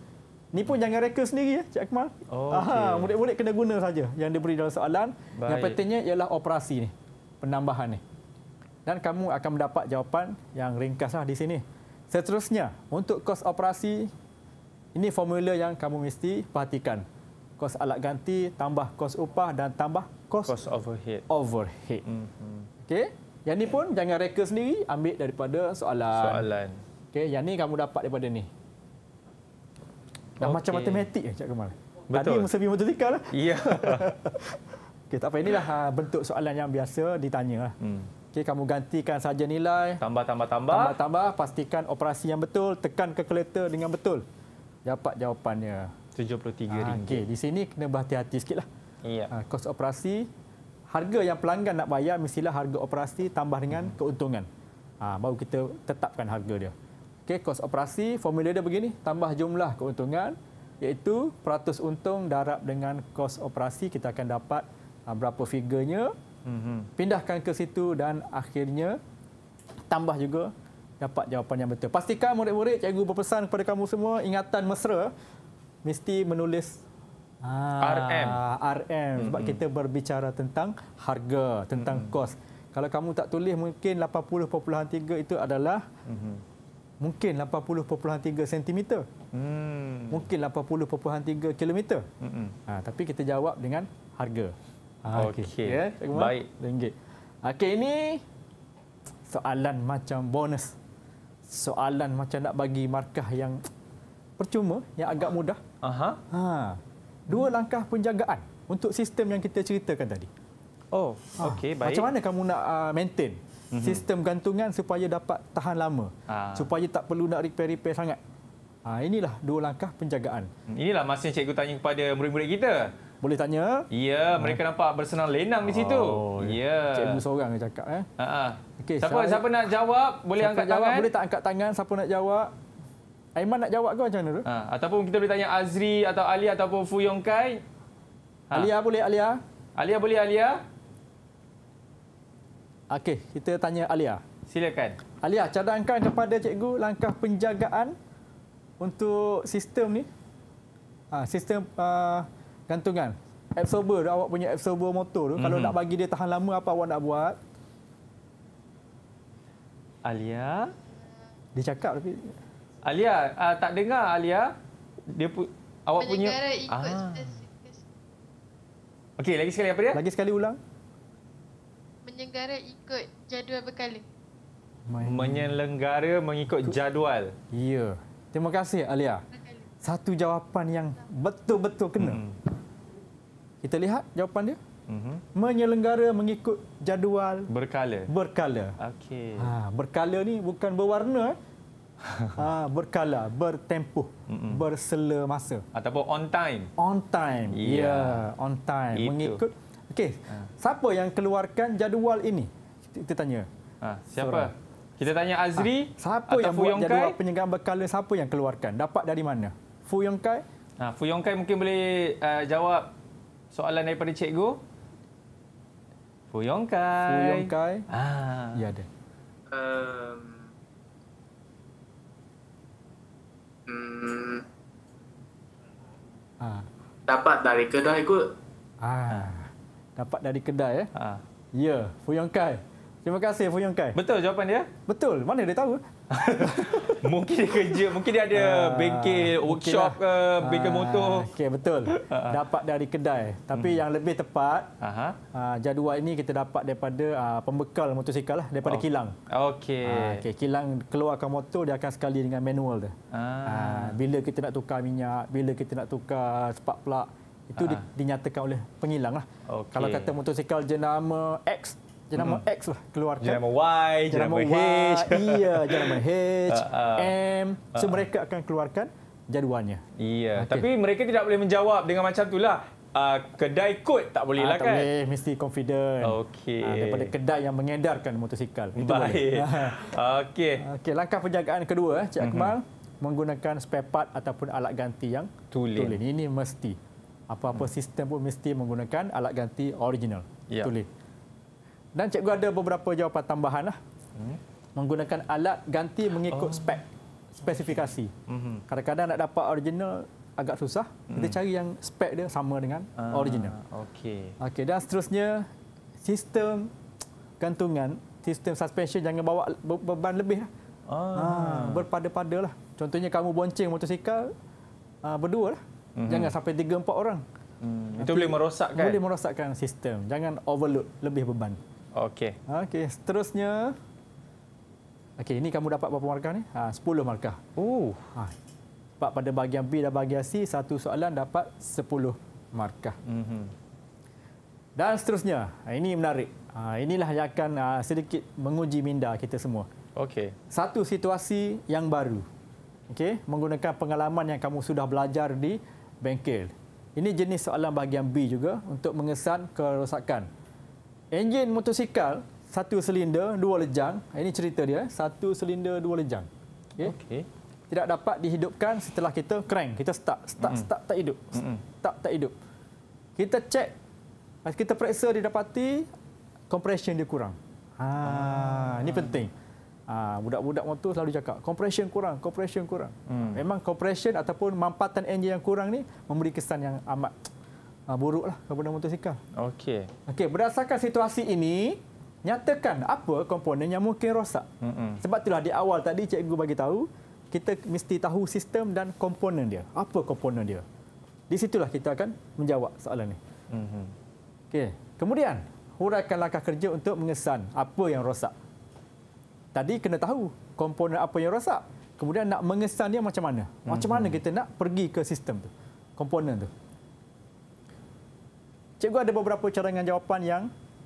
Ni pun jangan reka sendiri ya Cik Akmal. Oh, okay. murid-murid kena guna saja yang diberi dalam soalan. Baik. Yang pentingnya ialah operasi ni, penambahan ni. Dan kamu akan mendapat jawapan yang ringkaslah di sini. Seterusnya, untuk kos operasi ini formula yang kamu mesti perhatikan. Kos alat ganti tambah kos upah dan tambah kos, kos overhead. Overhead. Mm-hmm. Okey? Yang ni pun jangan reka sendiri, ambil daripada soalan. Soalan. Okey, yang ni kamu dapat daripada ni. Dah macam matematik ya, Cik Kemal. Betul. Tadi mesti matematika lah. Ya. Yeah. Okey, tak apa inilah ha, bentuk soalan yang biasa ditanya. Lah. Hmm. Okey, kamu gantikan saja nilai. Tambah tambah tambah. Tambah tambah pastikan operasi yang betul, tekan kalkulator dengan betul. Dapat jawapannya RM73. Ha, Okey, di sini kena berhati-hati sikitlah. lah. Yeah. Ha, kos operasi harga yang pelanggan nak bayar mestilah harga operasi tambah dengan keuntungan. Ha, baru kita tetapkan harga dia. Okey, kos operasi, formula dia begini, tambah jumlah keuntungan iaitu peratus untung darab dengan kos operasi kita akan dapat ha, berapa figurnya. Mhm. Pindahkan ke situ dan akhirnya tambah juga dapat jawapan yang betul. Pastikan murid-murid cikgu berpesan kepada kamu semua ingatan mesra mesti menulis Ah, RM. RM sebab hmm. kita berbicara tentang harga, tentang hmm. kos. Kalau kamu tak tulis mungkin 80.3 itu adalah hmm. Mungkin 80.3 cm. Hmm. Mungkin 80.3 km. Ha, tapi kita jawab dengan harga. Ha, okay. okay. Ya, Baik. Ringgit. Okay, ini soalan macam bonus. Soalan macam nak bagi markah yang percuma, yang agak mudah. Aha. Ha dua langkah penjagaan untuk sistem yang kita ceritakan tadi. Oh, okey ah, baik. Macam mana kamu nak uh, maintain mm-hmm. sistem gantungan supaya dapat tahan lama? Ah. Supaya tak perlu nak repair-repair sangat. Ah, inilah dua langkah penjagaan. Hmm, inilah masa cikgu tanya kepada murid-murid kita. Boleh tanya? Ya, mereka hmm. nampak bersenang lenang di situ. Oh, ya. Cikgu seorang yang cakap eh. Ha ah. okay. siapa saya, siapa nak jawab boleh siapa angkat jawab, tangan. Boleh tak angkat tangan siapa nak jawab? Aiman nak jawab ke macam mana tu? Ha, ataupun kita boleh tanya Azri atau Alia ataupun Fu Yong Kai. Ha. Alia boleh Alia? Alia boleh Alia? Okey, kita tanya Alia. Silakan. Alia, cadangkan kepada cikgu langkah penjagaan untuk sistem ni. Ha, sistem uh, gantungan. Absorber, awak punya absorber motor tu. Mm -hmm. Kalau mhm. nak bagi dia tahan lama, apa awak nak buat? Alia? Dia cakap tapi... Alia, uh, tak dengar Alia. Dia pu awak punya ah. Okey, lagi sekali apa dia? Lagi sekali ulang. Menyenggara ikut jadual berkala. My Menyelenggara mengikut jadual. Ya. Terima kasih Alia. Satu jawapan yang betul-betul kena. Hmm. Kita lihat jawapan dia. mm Menyelenggara mengikut jadual berkala. Berkala. Okey. Ha, berkala ni bukan berwarna eh uh, berkala, bertempuh, Mm-mm. bersela masa. Ataupun on time. On time. Ya, yeah. yeah, on time. Itu. Mengikut. Okey. Ha. Siapa yang keluarkan jadual ini? Kita, kita tanya. Ha. siapa? Sorang. Kita tanya Azri. Ha. Siapa yang buat Yongkai? jadual penyegaran berkala? Siapa yang keluarkan? Dapat dari mana? Fu Yongkai? Ha, Fu Yong Kai mungkin boleh uh, jawab soalan daripada cikgu. Fu Yong Kai. Fu Yong Kai. Ah. Ya ada. Um, Ha. Dapat dari kedai kot. Ha. Ah. Dapat dari kedai eh. Ha. Ya, Fuyong Kai. Terima kasih Fuyong Kai. Betul jawapan dia? Betul. Mana dia tahu? mungkin dia kerja, mungkin dia ada Aa, ah, bengkel, lah. workshop ke, ah, bengkel motor. Okey, betul. Aa. Ah, dapat dari kedai. Tapi hmm. yang lebih tepat, Aha. Uh, jadual ini kita dapat daripada uh, pembekal motosikal lah, daripada oh. kilang. Okey. Uh, okay. Kilang keluarkan motor, dia akan sekali dengan manual dia. Uh, bila kita nak tukar minyak, bila kita nak tukar spark plug, itu di, dinyatakan oleh pengilang lah. Okay. Kalau kata motosikal jenama X, jenama mm-hmm. X lah keluarkan. Jenama Y, jenama, jenama H. Y, iya, jenama H, uh, uh, M. So, uh, uh. mereka akan keluarkan jadualnya. Iya, okay. tapi mereka tidak boleh menjawab dengan macam itulah. Uh, kedai kod tak boleh uh, lah tak kan? Tak boleh, mesti confident. Okay. Uh, daripada kedai yang mengedarkan motosikal. Itu Baik. Okey. Okey, langkah penjagaan kedua, eh, Cik mm-hmm. Akmal. Mm-hmm. Menggunakan spare part ataupun alat ganti yang tulen. tulen. Ini mesti. Apa-apa hmm. sistem pun mesti menggunakan alat ganti original. Yeah. Tulen. Dan cikgu ada beberapa jawapan tambahan lah. Hmm. Menggunakan alat ganti mengikut oh. spek, spesifikasi. Hmm. Kadang-kadang okay. nak dapat original agak susah. Kita hmm. cari yang spek dia sama dengan uh, original. Okey. Okey. Dan seterusnya sistem gantungan, sistem suspension jangan bawa beban lebih. Lah. Oh. Ah, Berpada-pada lah. Contohnya kamu boncing motosikal ah, berdua lah. hmm Jangan sampai tiga empat orang. Mm. Itu boleh merosakkan. Boleh merosakkan sistem. Jangan overload lebih beban. Okey. Okey, seterusnya. Okey, ini kamu dapat berapa markah ni? Ha, 10 markah. Oh. Ha. Sebab pada bahagian B dan bahagian C, satu soalan dapat 10 markah. Mm -hmm. Dan seterusnya, ha, ini menarik. Ha, inilah yang akan ha, sedikit menguji minda kita semua. Okey. Satu situasi yang baru. Okey, menggunakan pengalaman yang kamu sudah belajar di bengkel. Ini jenis soalan bahagian B juga untuk mengesan kerosakan. Enjin motosikal satu silinder dua lejang. Ah, ini cerita dia. Eh. Satu silinder dua lejang. Okay. okay. Tidak dapat dihidupkan setelah kita crank. Kita start, start, mm. start tak hidup. Mm-mm. Start tak hidup. Kita cek. Kita periksa dia dapati compression dia kurang. Ha, ah. ini penting. Ha, budak-budak motor selalu cakap compression kurang, compression kurang. Mm. Memang compression ataupun mampatan enjin yang kurang ni memberi kesan yang amat uh, ah, buruk lah kepada motosikal. Okey. Okey, berdasarkan situasi ini, nyatakan apa komponen yang mungkin rosak. Mm-mm. Sebab itulah di awal tadi cikgu bagi tahu, kita mesti tahu sistem dan komponen dia. Apa komponen dia? Di situlah kita akan menjawab soalan ini. Mm-hmm. Okey. Kemudian, huraikan langkah kerja untuk mengesan apa yang rosak. Tadi kena tahu komponen apa yang rosak. Kemudian nak mengesan dia macam mana? Macam mm-hmm. mana kita nak pergi ke sistem tu? Komponen tu. Cikgu ada beberapa cadangan jawapan yang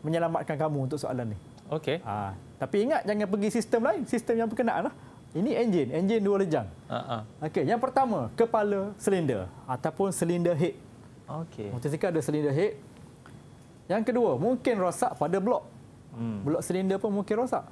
menyelamatkan kamu untuk soalan ni. Okey. Ha, tapi ingat jangan pergi sistem lain, sistem yang berkenaan lah. Ini enjin, enjin dua lejang. Uh-huh. Okey, yang pertama, kepala silinder ataupun silinder head. Okey. Motosikal ada silinder head. Yang kedua, mungkin rosak pada blok. Hmm. Blok silinder pun mungkin rosak.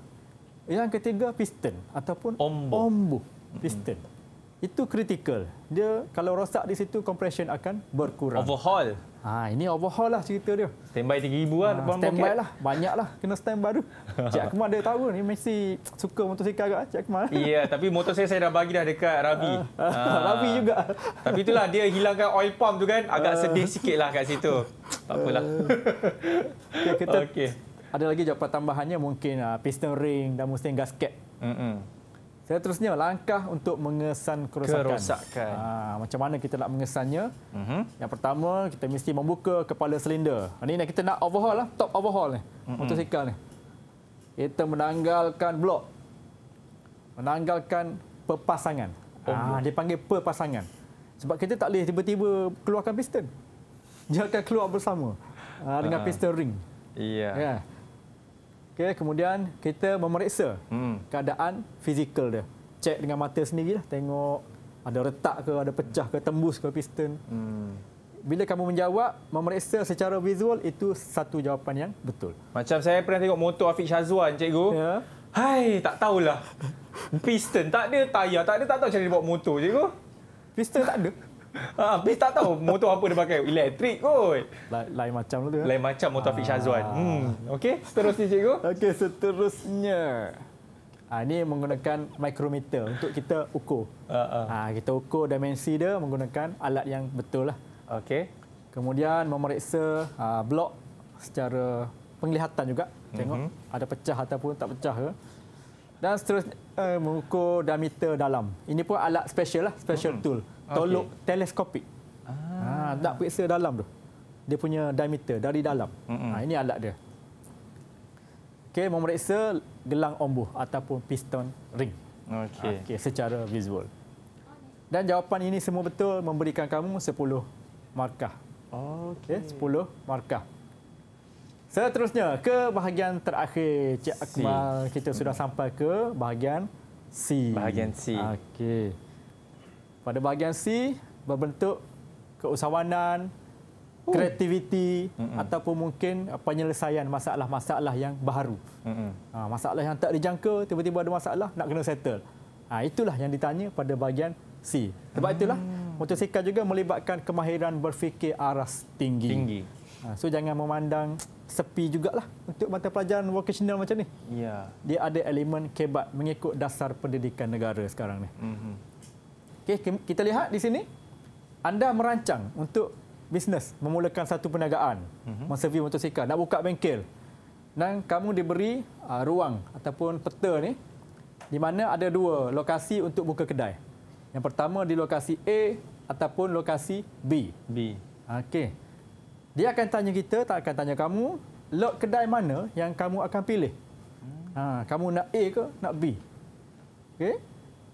Yang ketiga, piston ataupun ombu. ombu. Piston. Hmm. Itu kritikal. Dia kalau rosak di situ compression akan berkurang. Overhaul. Ha ini overhaul lah cerita dia. Standby 3000 lah ha, Standby lah. Banyaklah kena standby baru. Cik Akmal dia tahu ni mesti suka motosikal agak Cik Akmal. Ya, yeah, tapi motor saya saya dah bagi dah dekat Ravi. Ha, ha. Ravi juga. Tapi itulah dia hilangkan oil pump tu kan agak ha. sedih sikitlah kat situ. Tak apalah. Okey. okay. Ada lagi jawapan tambahannya mungkin ah, piston ring dan mesti gasket. Mm-mm. Seterusnya langkah untuk mengesan kerosakan. kerosakan. Ha, macam mana kita nak mengesannya? Uh-huh. Yang pertama kita mesti membuka kepala silinder. Ini nak kita nak overhaul lah, top overhaul ni, uh-huh. motosikal ni. Kita menanggalkan blok, menanggalkan perpasangan. Oh, ha, ya. dia panggil perpasangan. Sebab kita tak boleh tiba-tiba keluarkan piston. Dia akan keluar bersama ha, uh-huh. piston ring. Iya. Yeah. Yeah. Okey, kemudian kita memeriksa hmm. keadaan fizikal dia. Cek dengan mata sendiri lah, tengok ada retak ke, ada pecah ke, tembus ke piston. Hmm. Bila kamu menjawab, memeriksa secara visual itu satu jawapan yang betul. Macam saya pernah tengok motor Afiq Syazwan, cikgu. Ya. Hai, tak tahulah. Piston tak ada, tayar tak ada, tak tahu cara dia buat motor, cikgu. Piston tak ada. Ah, tapi tak tahu motor apa dia pakai. Elektrik kot. Lain macam tu. Lain macam motor Afiq Syazwan. Ah. Hmm. Okey, seterusnya cikgu. Okey, seterusnya. Ha, ini menggunakan mikrometer untuk kita ukur. Uh, uh. Ha, kita ukur dimensi dia menggunakan alat yang betul. Lah. Okey. Kemudian memeriksa ha, blok secara penglihatan juga. Tengok uh mhm. -huh. ada pecah ataupun tak pecah ke dan seterusnya uh, mengukur diameter dalam. Ini pun alat special lah, special hmm. tool. Tolok okay. teleskopik. Ah. Ha, nak periksa dalam tu. Dia punya diameter dari dalam. Hmm. Ha, ini alat dia. Okey, memeriksa gelang ombuh ataupun piston ring. Okey. Okey, secara visual. Dan jawapan ini semua betul memberikan kamu 10 markah. Okey. Okay, 10 markah. Seterusnya ke bahagian terakhir Cik Akmal. Kita sudah sampai ke bahagian C. Bahagian C. Okey. Pada bahagian C berbentuk keusahawanan, uh. kreativiti Mm-mm. ataupun mungkin penyelesaian masalah-masalah yang baru. Ha, masalah yang tak dijangka, tiba-tiba ada masalah nak kena settle. Ha, itulah yang ditanya pada bahagian C. Sebab itulah mm. motosikal juga melibatkan kemahiran berfikir aras tinggi. tinggi. Ha, so jangan memandang sepi juga lah untuk mata pelajaran vocational macam ni. Ya. Dia ada elemen kebat mengikut dasar pendidikan negara sekarang ni. Mm -hmm. Okey, kita lihat di sini anda merancang untuk bisnes, memulakan satu perniagaan, mm -hmm. menservis motosikal, nak buka bengkel. Dan kamu diberi uh, ruang ataupun peta ni di mana ada dua lokasi untuk buka kedai. Yang pertama di lokasi A ataupun lokasi B. B. Okey. Dia akan tanya kita, tak akan tanya kamu, lot kedai mana yang kamu akan pilih? Hmm. Ha, kamu nak A ke nak B? Okey.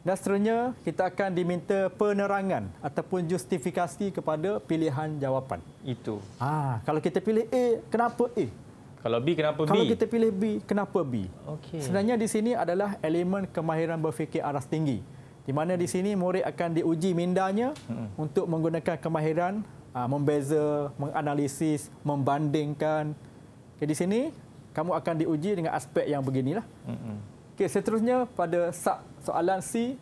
Dan seterusnya, kita akan diminta penerangan ataupun justifikasi kepada pilihan jawapan. Itu. Ha, kalau kita pilih A, kenapa A? Kalau B, kenapa B? Kalau kita pilih B, kenapa B? Okay. Sebenarnya di sini adalah elemen kemahiran berfikir aras tinggi. Di mana di sini murid akan diuji mindanya hmm. untuk menggunakan kemahiran uh, membeza, menganalisis, membandingkan. Okay, di sini, kamu akan diuji dengan aspek yang beginilah. Okay, seterusnya, pada soalan C,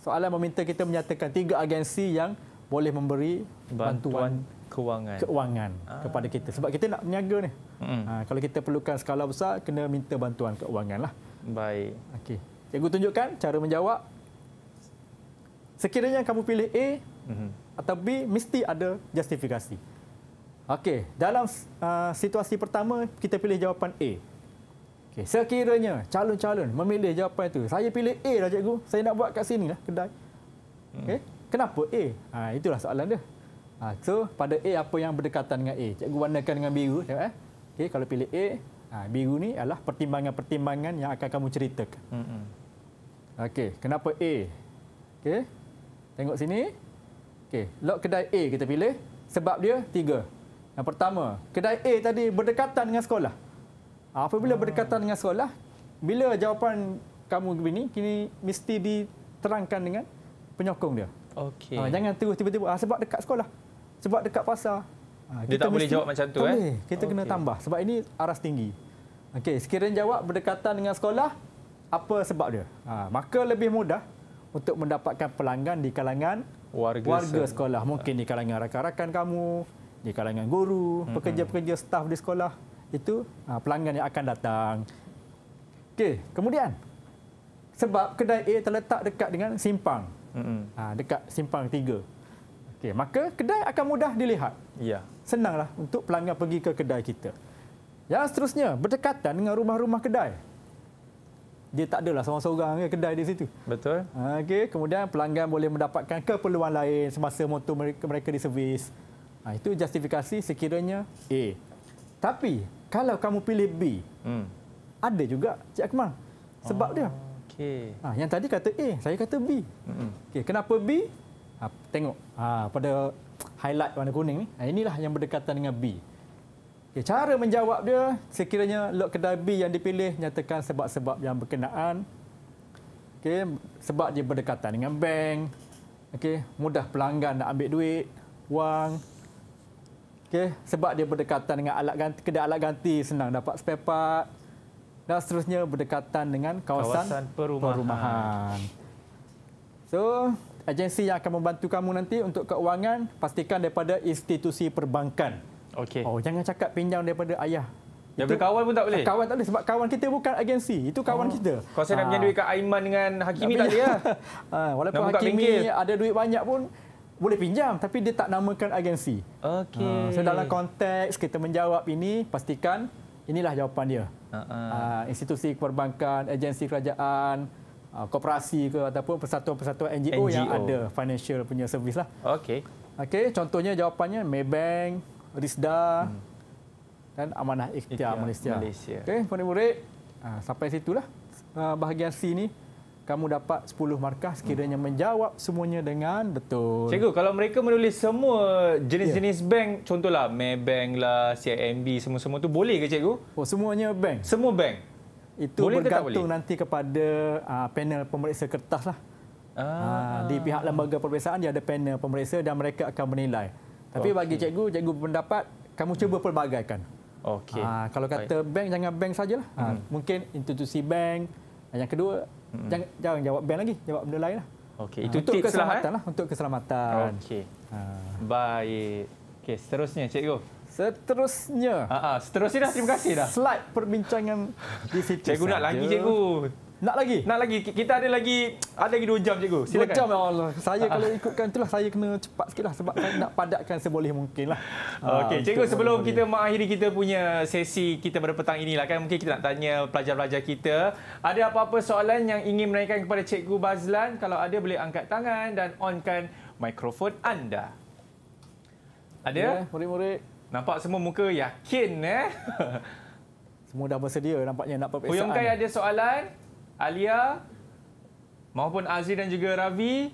soalan meminta kita menyatakan tiga agensi yang boleh memberi bantuan, bantuan kewangan, kewangan ah. kepada kita. Sebab kita nak berniaga. Ni. Mm. Ha, kalau kita perlukan skala besar, kena minta bantuan kewangan. Lah. Baik. Okay. Cikgu tunjukkan cara menjawab. Sekiranya kamu pilih A, mm -hmm tapi mesti ada justifikasi. Okey, dalam uh, situasi pertama kita pilih jawapan A. Okey, sekiranya calon-calon memilih jawapan itu, saya pilih A lah cikgu. Saya nak buat kat sini lah kedai. Hmm. Okey, kenapa A? Ha, itulah soalan dia. Ha, so pada A apa yang berdekatan dengan A? Cikgu warnakan dengan biru, tengok eh. Okey, kalau pilih A, ha, biru ni adalah pertimbangan-pertimbangan yang akan kamu ceritakan. Hmm, hmm. Okey, kenapa A? Okey. Tengok sini. Okey, lot kedai A kita pilih sebab dia tiga. Yang pertama, kedai A tadi berdekatan dengan sekolah. Apabila ah. berdekatan dengan sekolah, bila jawapan kamu begini, kini mesti diterangkan dengan penyokong dia. Okey. Ah, jangan terus tiba-tiba ah, sebab dekat sekolah. Sebab dekat pasar. Ah, dia tak boleh jawab macam tu tak eh. Boleh. Kita okay. kena tambah sebab ini aras tinggi. Okey, sekiranya jawab berdekatan dengan sekolah, apa sebab dia? Ha, maka lebih mudah untuk mendapatkan pelanggan di kalangan warga, warga sekolah. Mungkin di kalangan rakan-rakan kamu, di kalangan guru, pekerja-pekerja staf di sekolah. Itu ah, pelanggan yang akan datang. Okey, kemudian sebab kedai A terletak dekat dengan simpang. Mm-hmm. dekat simpang 3. Okey, maka kedai akan mudah dilihat. Ya. Yeah. Senanglah untuk pelanggan pergi ke kedai kita. Yang seterusnya berdekatan dengan rumah-rumah kedai dia tak adalah seorang-seorang ke kedai di situ. Betul. Okey, kemudian pelanggan boleh mendapatkan keperluan lain semasa motor mereka, mereka di servis. Ha, itu justifikasi sekiranya A. Tapi kalau kamu pilih B, hmm. ada juga Cik Akmal. Sebab oh, dia. Okey. Ha, yang tadi kata A, saya kata B. Hmm. Okey, kenapa B? Ha, tengok. Ha, pada highlight warna kuning ni, ha, inilah yang berdekatan dengan B. Okay, ya, cara menjawab dia, sekiranya Lok Kedai B yang dipilih nyatakan sebab-sebab yang berkenaan. Okay, sebab dia berdekatan dengan bank. Okay, mudah pelanggan nak ambil duit, wang. Okay, sebab dia berdekatan dengan alat ganti, kedai alat ganti, senang dapat spare part. Dan seterusnya berdekatan dengan kawasan, kawasan perumahan. perumahan. So, agensi yang akan membantu kamu nanti untuk keuangan, pastikan daripada institusi perbankan. Okey. Oh, jangan cakap pinjam daripada ayah. Daripada kawan pun tak boleh. Kawan tak boleh sebab kawan kita bukan agensi. Itu kawan oh. kita. Kau saya nak pinjam duit kat Aiman dengan Hakimi tak dia. Ha, lah? ah, walaupun Hakimi ada duit banyak pun boleh pinjam tapi dia tak namakan agensi. Okey. Ha, so dalam konteks kita menjawab ini pastikan inilah jawapan dia. Ha, ha. Ha, institusi perbankan, agensi kerajaan, ha, koperasi ke ataupun persatuan-persatuan NGO, NGO, yang ada financial punya servis lah. Okey. Okey, contohnya jawapannya Maybank, Risda hmm. dan Amanah Ikhtiar Malaysia. Malaysia. Okey, Puan Murid, ha, sampai situlah ha, bahagian C ni kamu dapat 10 markah sekiranya hmm. menjawab semuanya dengan betul. Cikgu, kalau mereka menulis semua jenis-jenis yeah. bank, contohlah Maybank lah, CIMB semua-semua tu boleh ke cikgu? Oh, semuanya bank. Semua bank. Itu boleh bergantung nanti kepada uh, panel pemeriksa kertas lah. Ah. Uh, di pihak lembaga perbezaan dia ada panel pemeriksa dan mereka akan menilai. Tapi okay. bagi cikgu, cikgu pendapat, kamu cuba pelbagaikan. Okay. Ha, ah, kalau kata Baik. bank jangan bank saja Ha, ah, hmm. Mungkin institusi bank. Ah, yang kedua hmm. jangan, jangan jawab bank lagi, jawab benda lain lah. Okey, itu ha, untuk keselamatanlah, eh? Lah, untuk keselamatan. Okey. Ha. Baik. Okay, seterusnya cikgu. Seterusnya. Ha, ha seterusnya dah terima kasih dah. Slide perbincangan di situ. Cikgu nak lagi cikgu. Nak lagi? Nak lagi. Kita ada lagi ada lagi 2 jam cikgu. Silakan. 2 jam ya Allah. Saya kalau ikutkan itulah saya kena cepat sikitlah sebab saya nak padatkan seboleh mungkinlah. Okey, ah, cikgu sebelum boleh. kita mengakhiri kita punya sesi kita pada petang inilah kan mungkin kita nak tanya pelajar-pelajar kita, ada apa-apa soalan yang ingin menanyakan kepada cikgu Bazlan? Kalau ada boleh angkat tangan dan onkan mikrofon anda. Ada? Ya, murid-murid. Nampak semua muka yakin eh. Semua dah bersedia nampaknya nak peperiksaan. Puyong Kai ada soalan? Alia maupun Aziz dan juga Ravi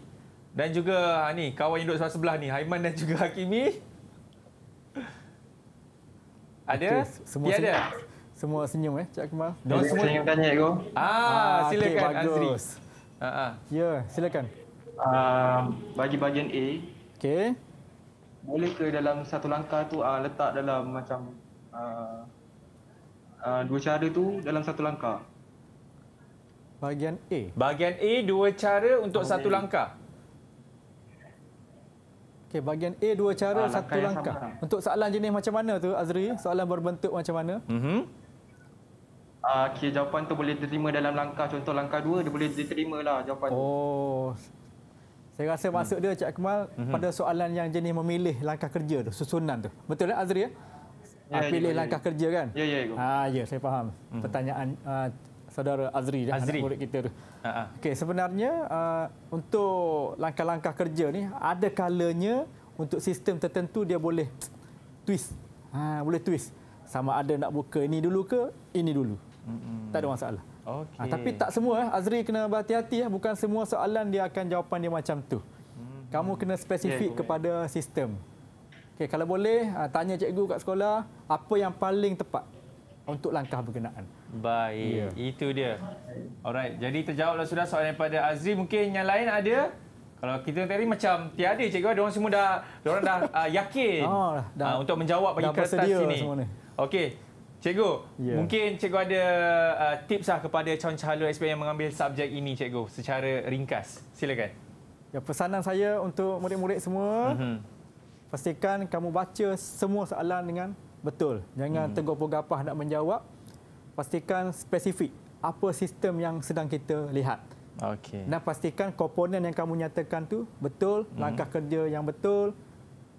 dan juga ha, ni kawan yang duduk sebelah, -sebelah ni Haiman dan juga Hakimi. Ada? Okay, semua ada. Semua senyum eh, Cik Akmal. Dan semua senyum kan Cikgu. Ah, ah silakan okay, Azri. Ha uh -huh. Ya, silakan. Uh, bagi bahagian A. Okey. Boleh ke dalam satu langkah tu uh, letak dalam macam uh, uh, dua cara tu dalam satu langkah? Bahagian A. Bahagian A dua cara untuk okay. satu langkah. Okey, bahagian A dua cara ah, satu langkah. Sama. Ah. Untuk soalan jenis macam mana tu Azri? Soalan berbentuk macam mana? Mhm. Mm ah, okay, jawapan tu boleh diterima dalam langkah contoh langkah dua, dia boleh diterima lah jawapan oh. tu. Oh. Saya rasa hmm. maksud dia Cik Akmal -hmm. pada soalan yang jenis memilih langkah kerja tu, susunan tu. Betul tak Azri ya? Yeah, ah, ya, pilih yeah, ya, ya. langkah kerja kan? Ya, yeah, ya. Yeah, ah, ya, saya faham. -hmm. Pertanyaan uh, saudara Azri, Azri. Dah, anak murid kita tu. Uh-huh. Okey, sebenarnya uh, untuk langkah-langkah kerja ni ada kalanya untuk sistem tertentu dia boleh twist. Ha, boleh twist. Sama ada nak buka ini dulu ke ini dulu. Mm-hmm. Tak ada masalah. Okay. Ha, tapi tak semua eh, Azri kena berhati-hati ya bukan semua soalan dia akan jawapan dia macam tu. Kamu kena spesifik yeah, kepada sistem. Okey kalau boleh uh, tanya cikgu kat sekolah apa yang paling tepat untuk langkah berkenaan. Baik, yeah. itu dia. Alright, jadi terjawablah sudah soalan daripada Azri. Mungkin yang lain ada? Kalau kita tadi macam tiada cikgu, dia orang semua dah dia orang dah uh, yakin oh, dah, uh, untuk menjawab bagi kertas ini. Lah semua ni. Okey. Cikgu, yeah. mungkin cikgu ada uh, tips lah kepada calon-calon SP yang mengambil subjek ini cikgu secara ringkas. Silakan. Ya, pesanan saya untuk murid-murid semua, mm -hmm. pastikan kamu baca semua soalan dengan Betul. Jangan hmm. tergopoh-gapah nak menjawab. Pastikan spesifik apa sistem yang sedang kita lihat. Okey. Dan pastikan komponen yang kamu nyatakan tu betul, hmm. langkah kerja yang betul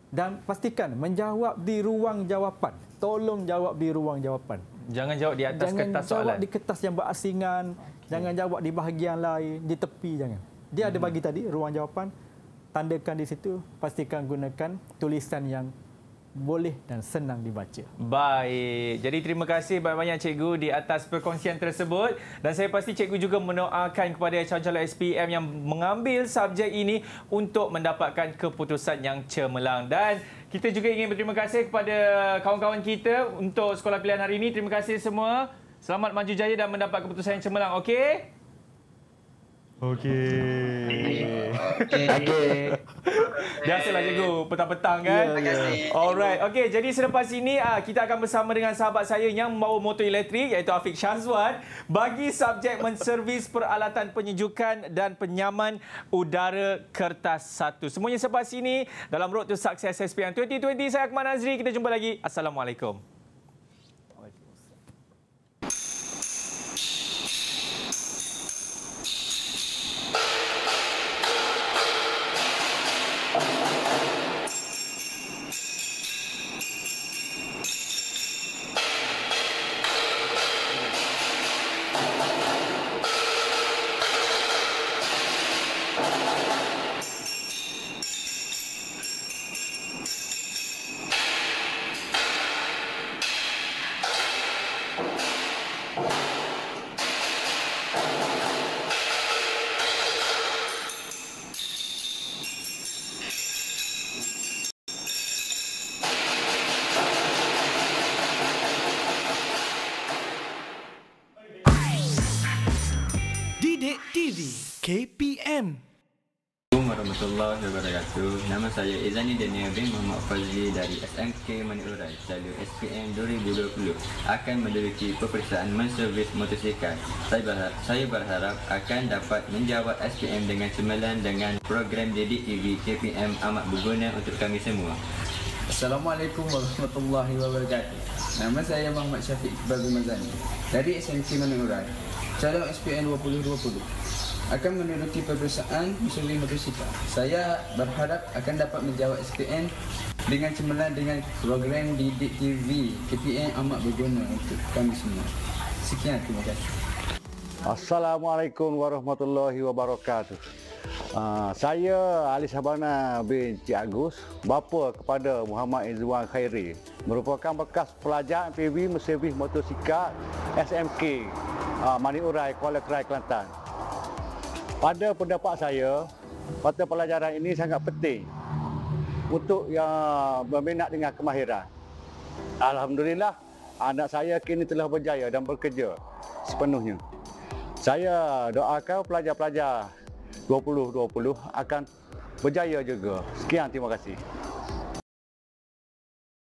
dan pastikan menjawab di ruang jawapan. Tolong jawab di ruang jawapan. Jangan jawab di atas jangan kertas soalan. Jangan jawab di kertas yang berasingan. Okay. Jangan jawab di bahagian lain, di tepi jangan. Dia hmm. ada bagi tadi ruang jawapan. Tandakan di situ, pastikan gunakan tulisan yang boleh dan senang dibaca. Baik. Jadi terima kasih banyak-banyak cikgu di atas perkongsian tersebut dan saya pasti cikgu juga mendoakan kepada calon-calon SPM yang mengambil subjek ini untuk mendapatkan keputusan yang cemerlang dan kita juga ingin berterima kasih kepada kawan-kawan kita untuk sekolah pilihan hari ini. Terima kasih semua. Selamat maju jaya dan mendapat keputusan yang cemerlang. Okey? Okey, okey, okay. okay. Biasalah cikgu, petang-petang kan? Terima yeah, kasih. Yeah. Alright, okay. Jadi selepas ini, ah, kita akan bersama dengan sahabat saya yang membawa motor elektrik iaitu Afiq Syazwan bagi subjek menservis peralatan penyejukan dan penyaman udara kertas satu. Semuanya selepas ini dalam Road to Success SPM 2020. Saya Akmal Nazri. Kita jumpa lagi. Assalamualaikum. KPM Assalamualaikum warahmatullahi wabarakatuh Nama saya Izani Daniel bin Muhammad Fazli dari SMK akan menduduki peperiksaan menservis motosikal. Saya berharap, saya berharap akan dapat menjawab SPM dengan cemerlan dengan program didik TV KPM amat berguna untuk kami semua. Assalamualaikum warahmatullahi wabarakatuh. Nama saya Muhammad Syafiq Iqbal bin Mazani dari SMC Manurai. Calon SPM 2020 akan menuruti peperiksaan misalnya motosikal. Saya berharap akan dapat menjawab SPN dengan cemerlang dengan program Didik TV, KPN amat berguna untuk kami semua. Sekian, terima kasih. Assalamualaikum warahmatullahi wabarakatuh. Uh, saya Ali Sabana bin Cik Agus, bapa kepada Muhammad Izzuan Khairi. Merupakan bekas pelajar MPB Mesebih Motosikal SMK uh, ah, Maniurai Kuala Kerai Kelantan. Pada pendapat saya, mata pelajaran ini sangat penting untuk yang berminat dengan kemahiran. Alhamdulillah, anak saya kini telah berjaya dan bekerja sepenuhnya. Saya doakan pelajar-pelajar 2020 akan berjaya juga. Sekian, terima kasih.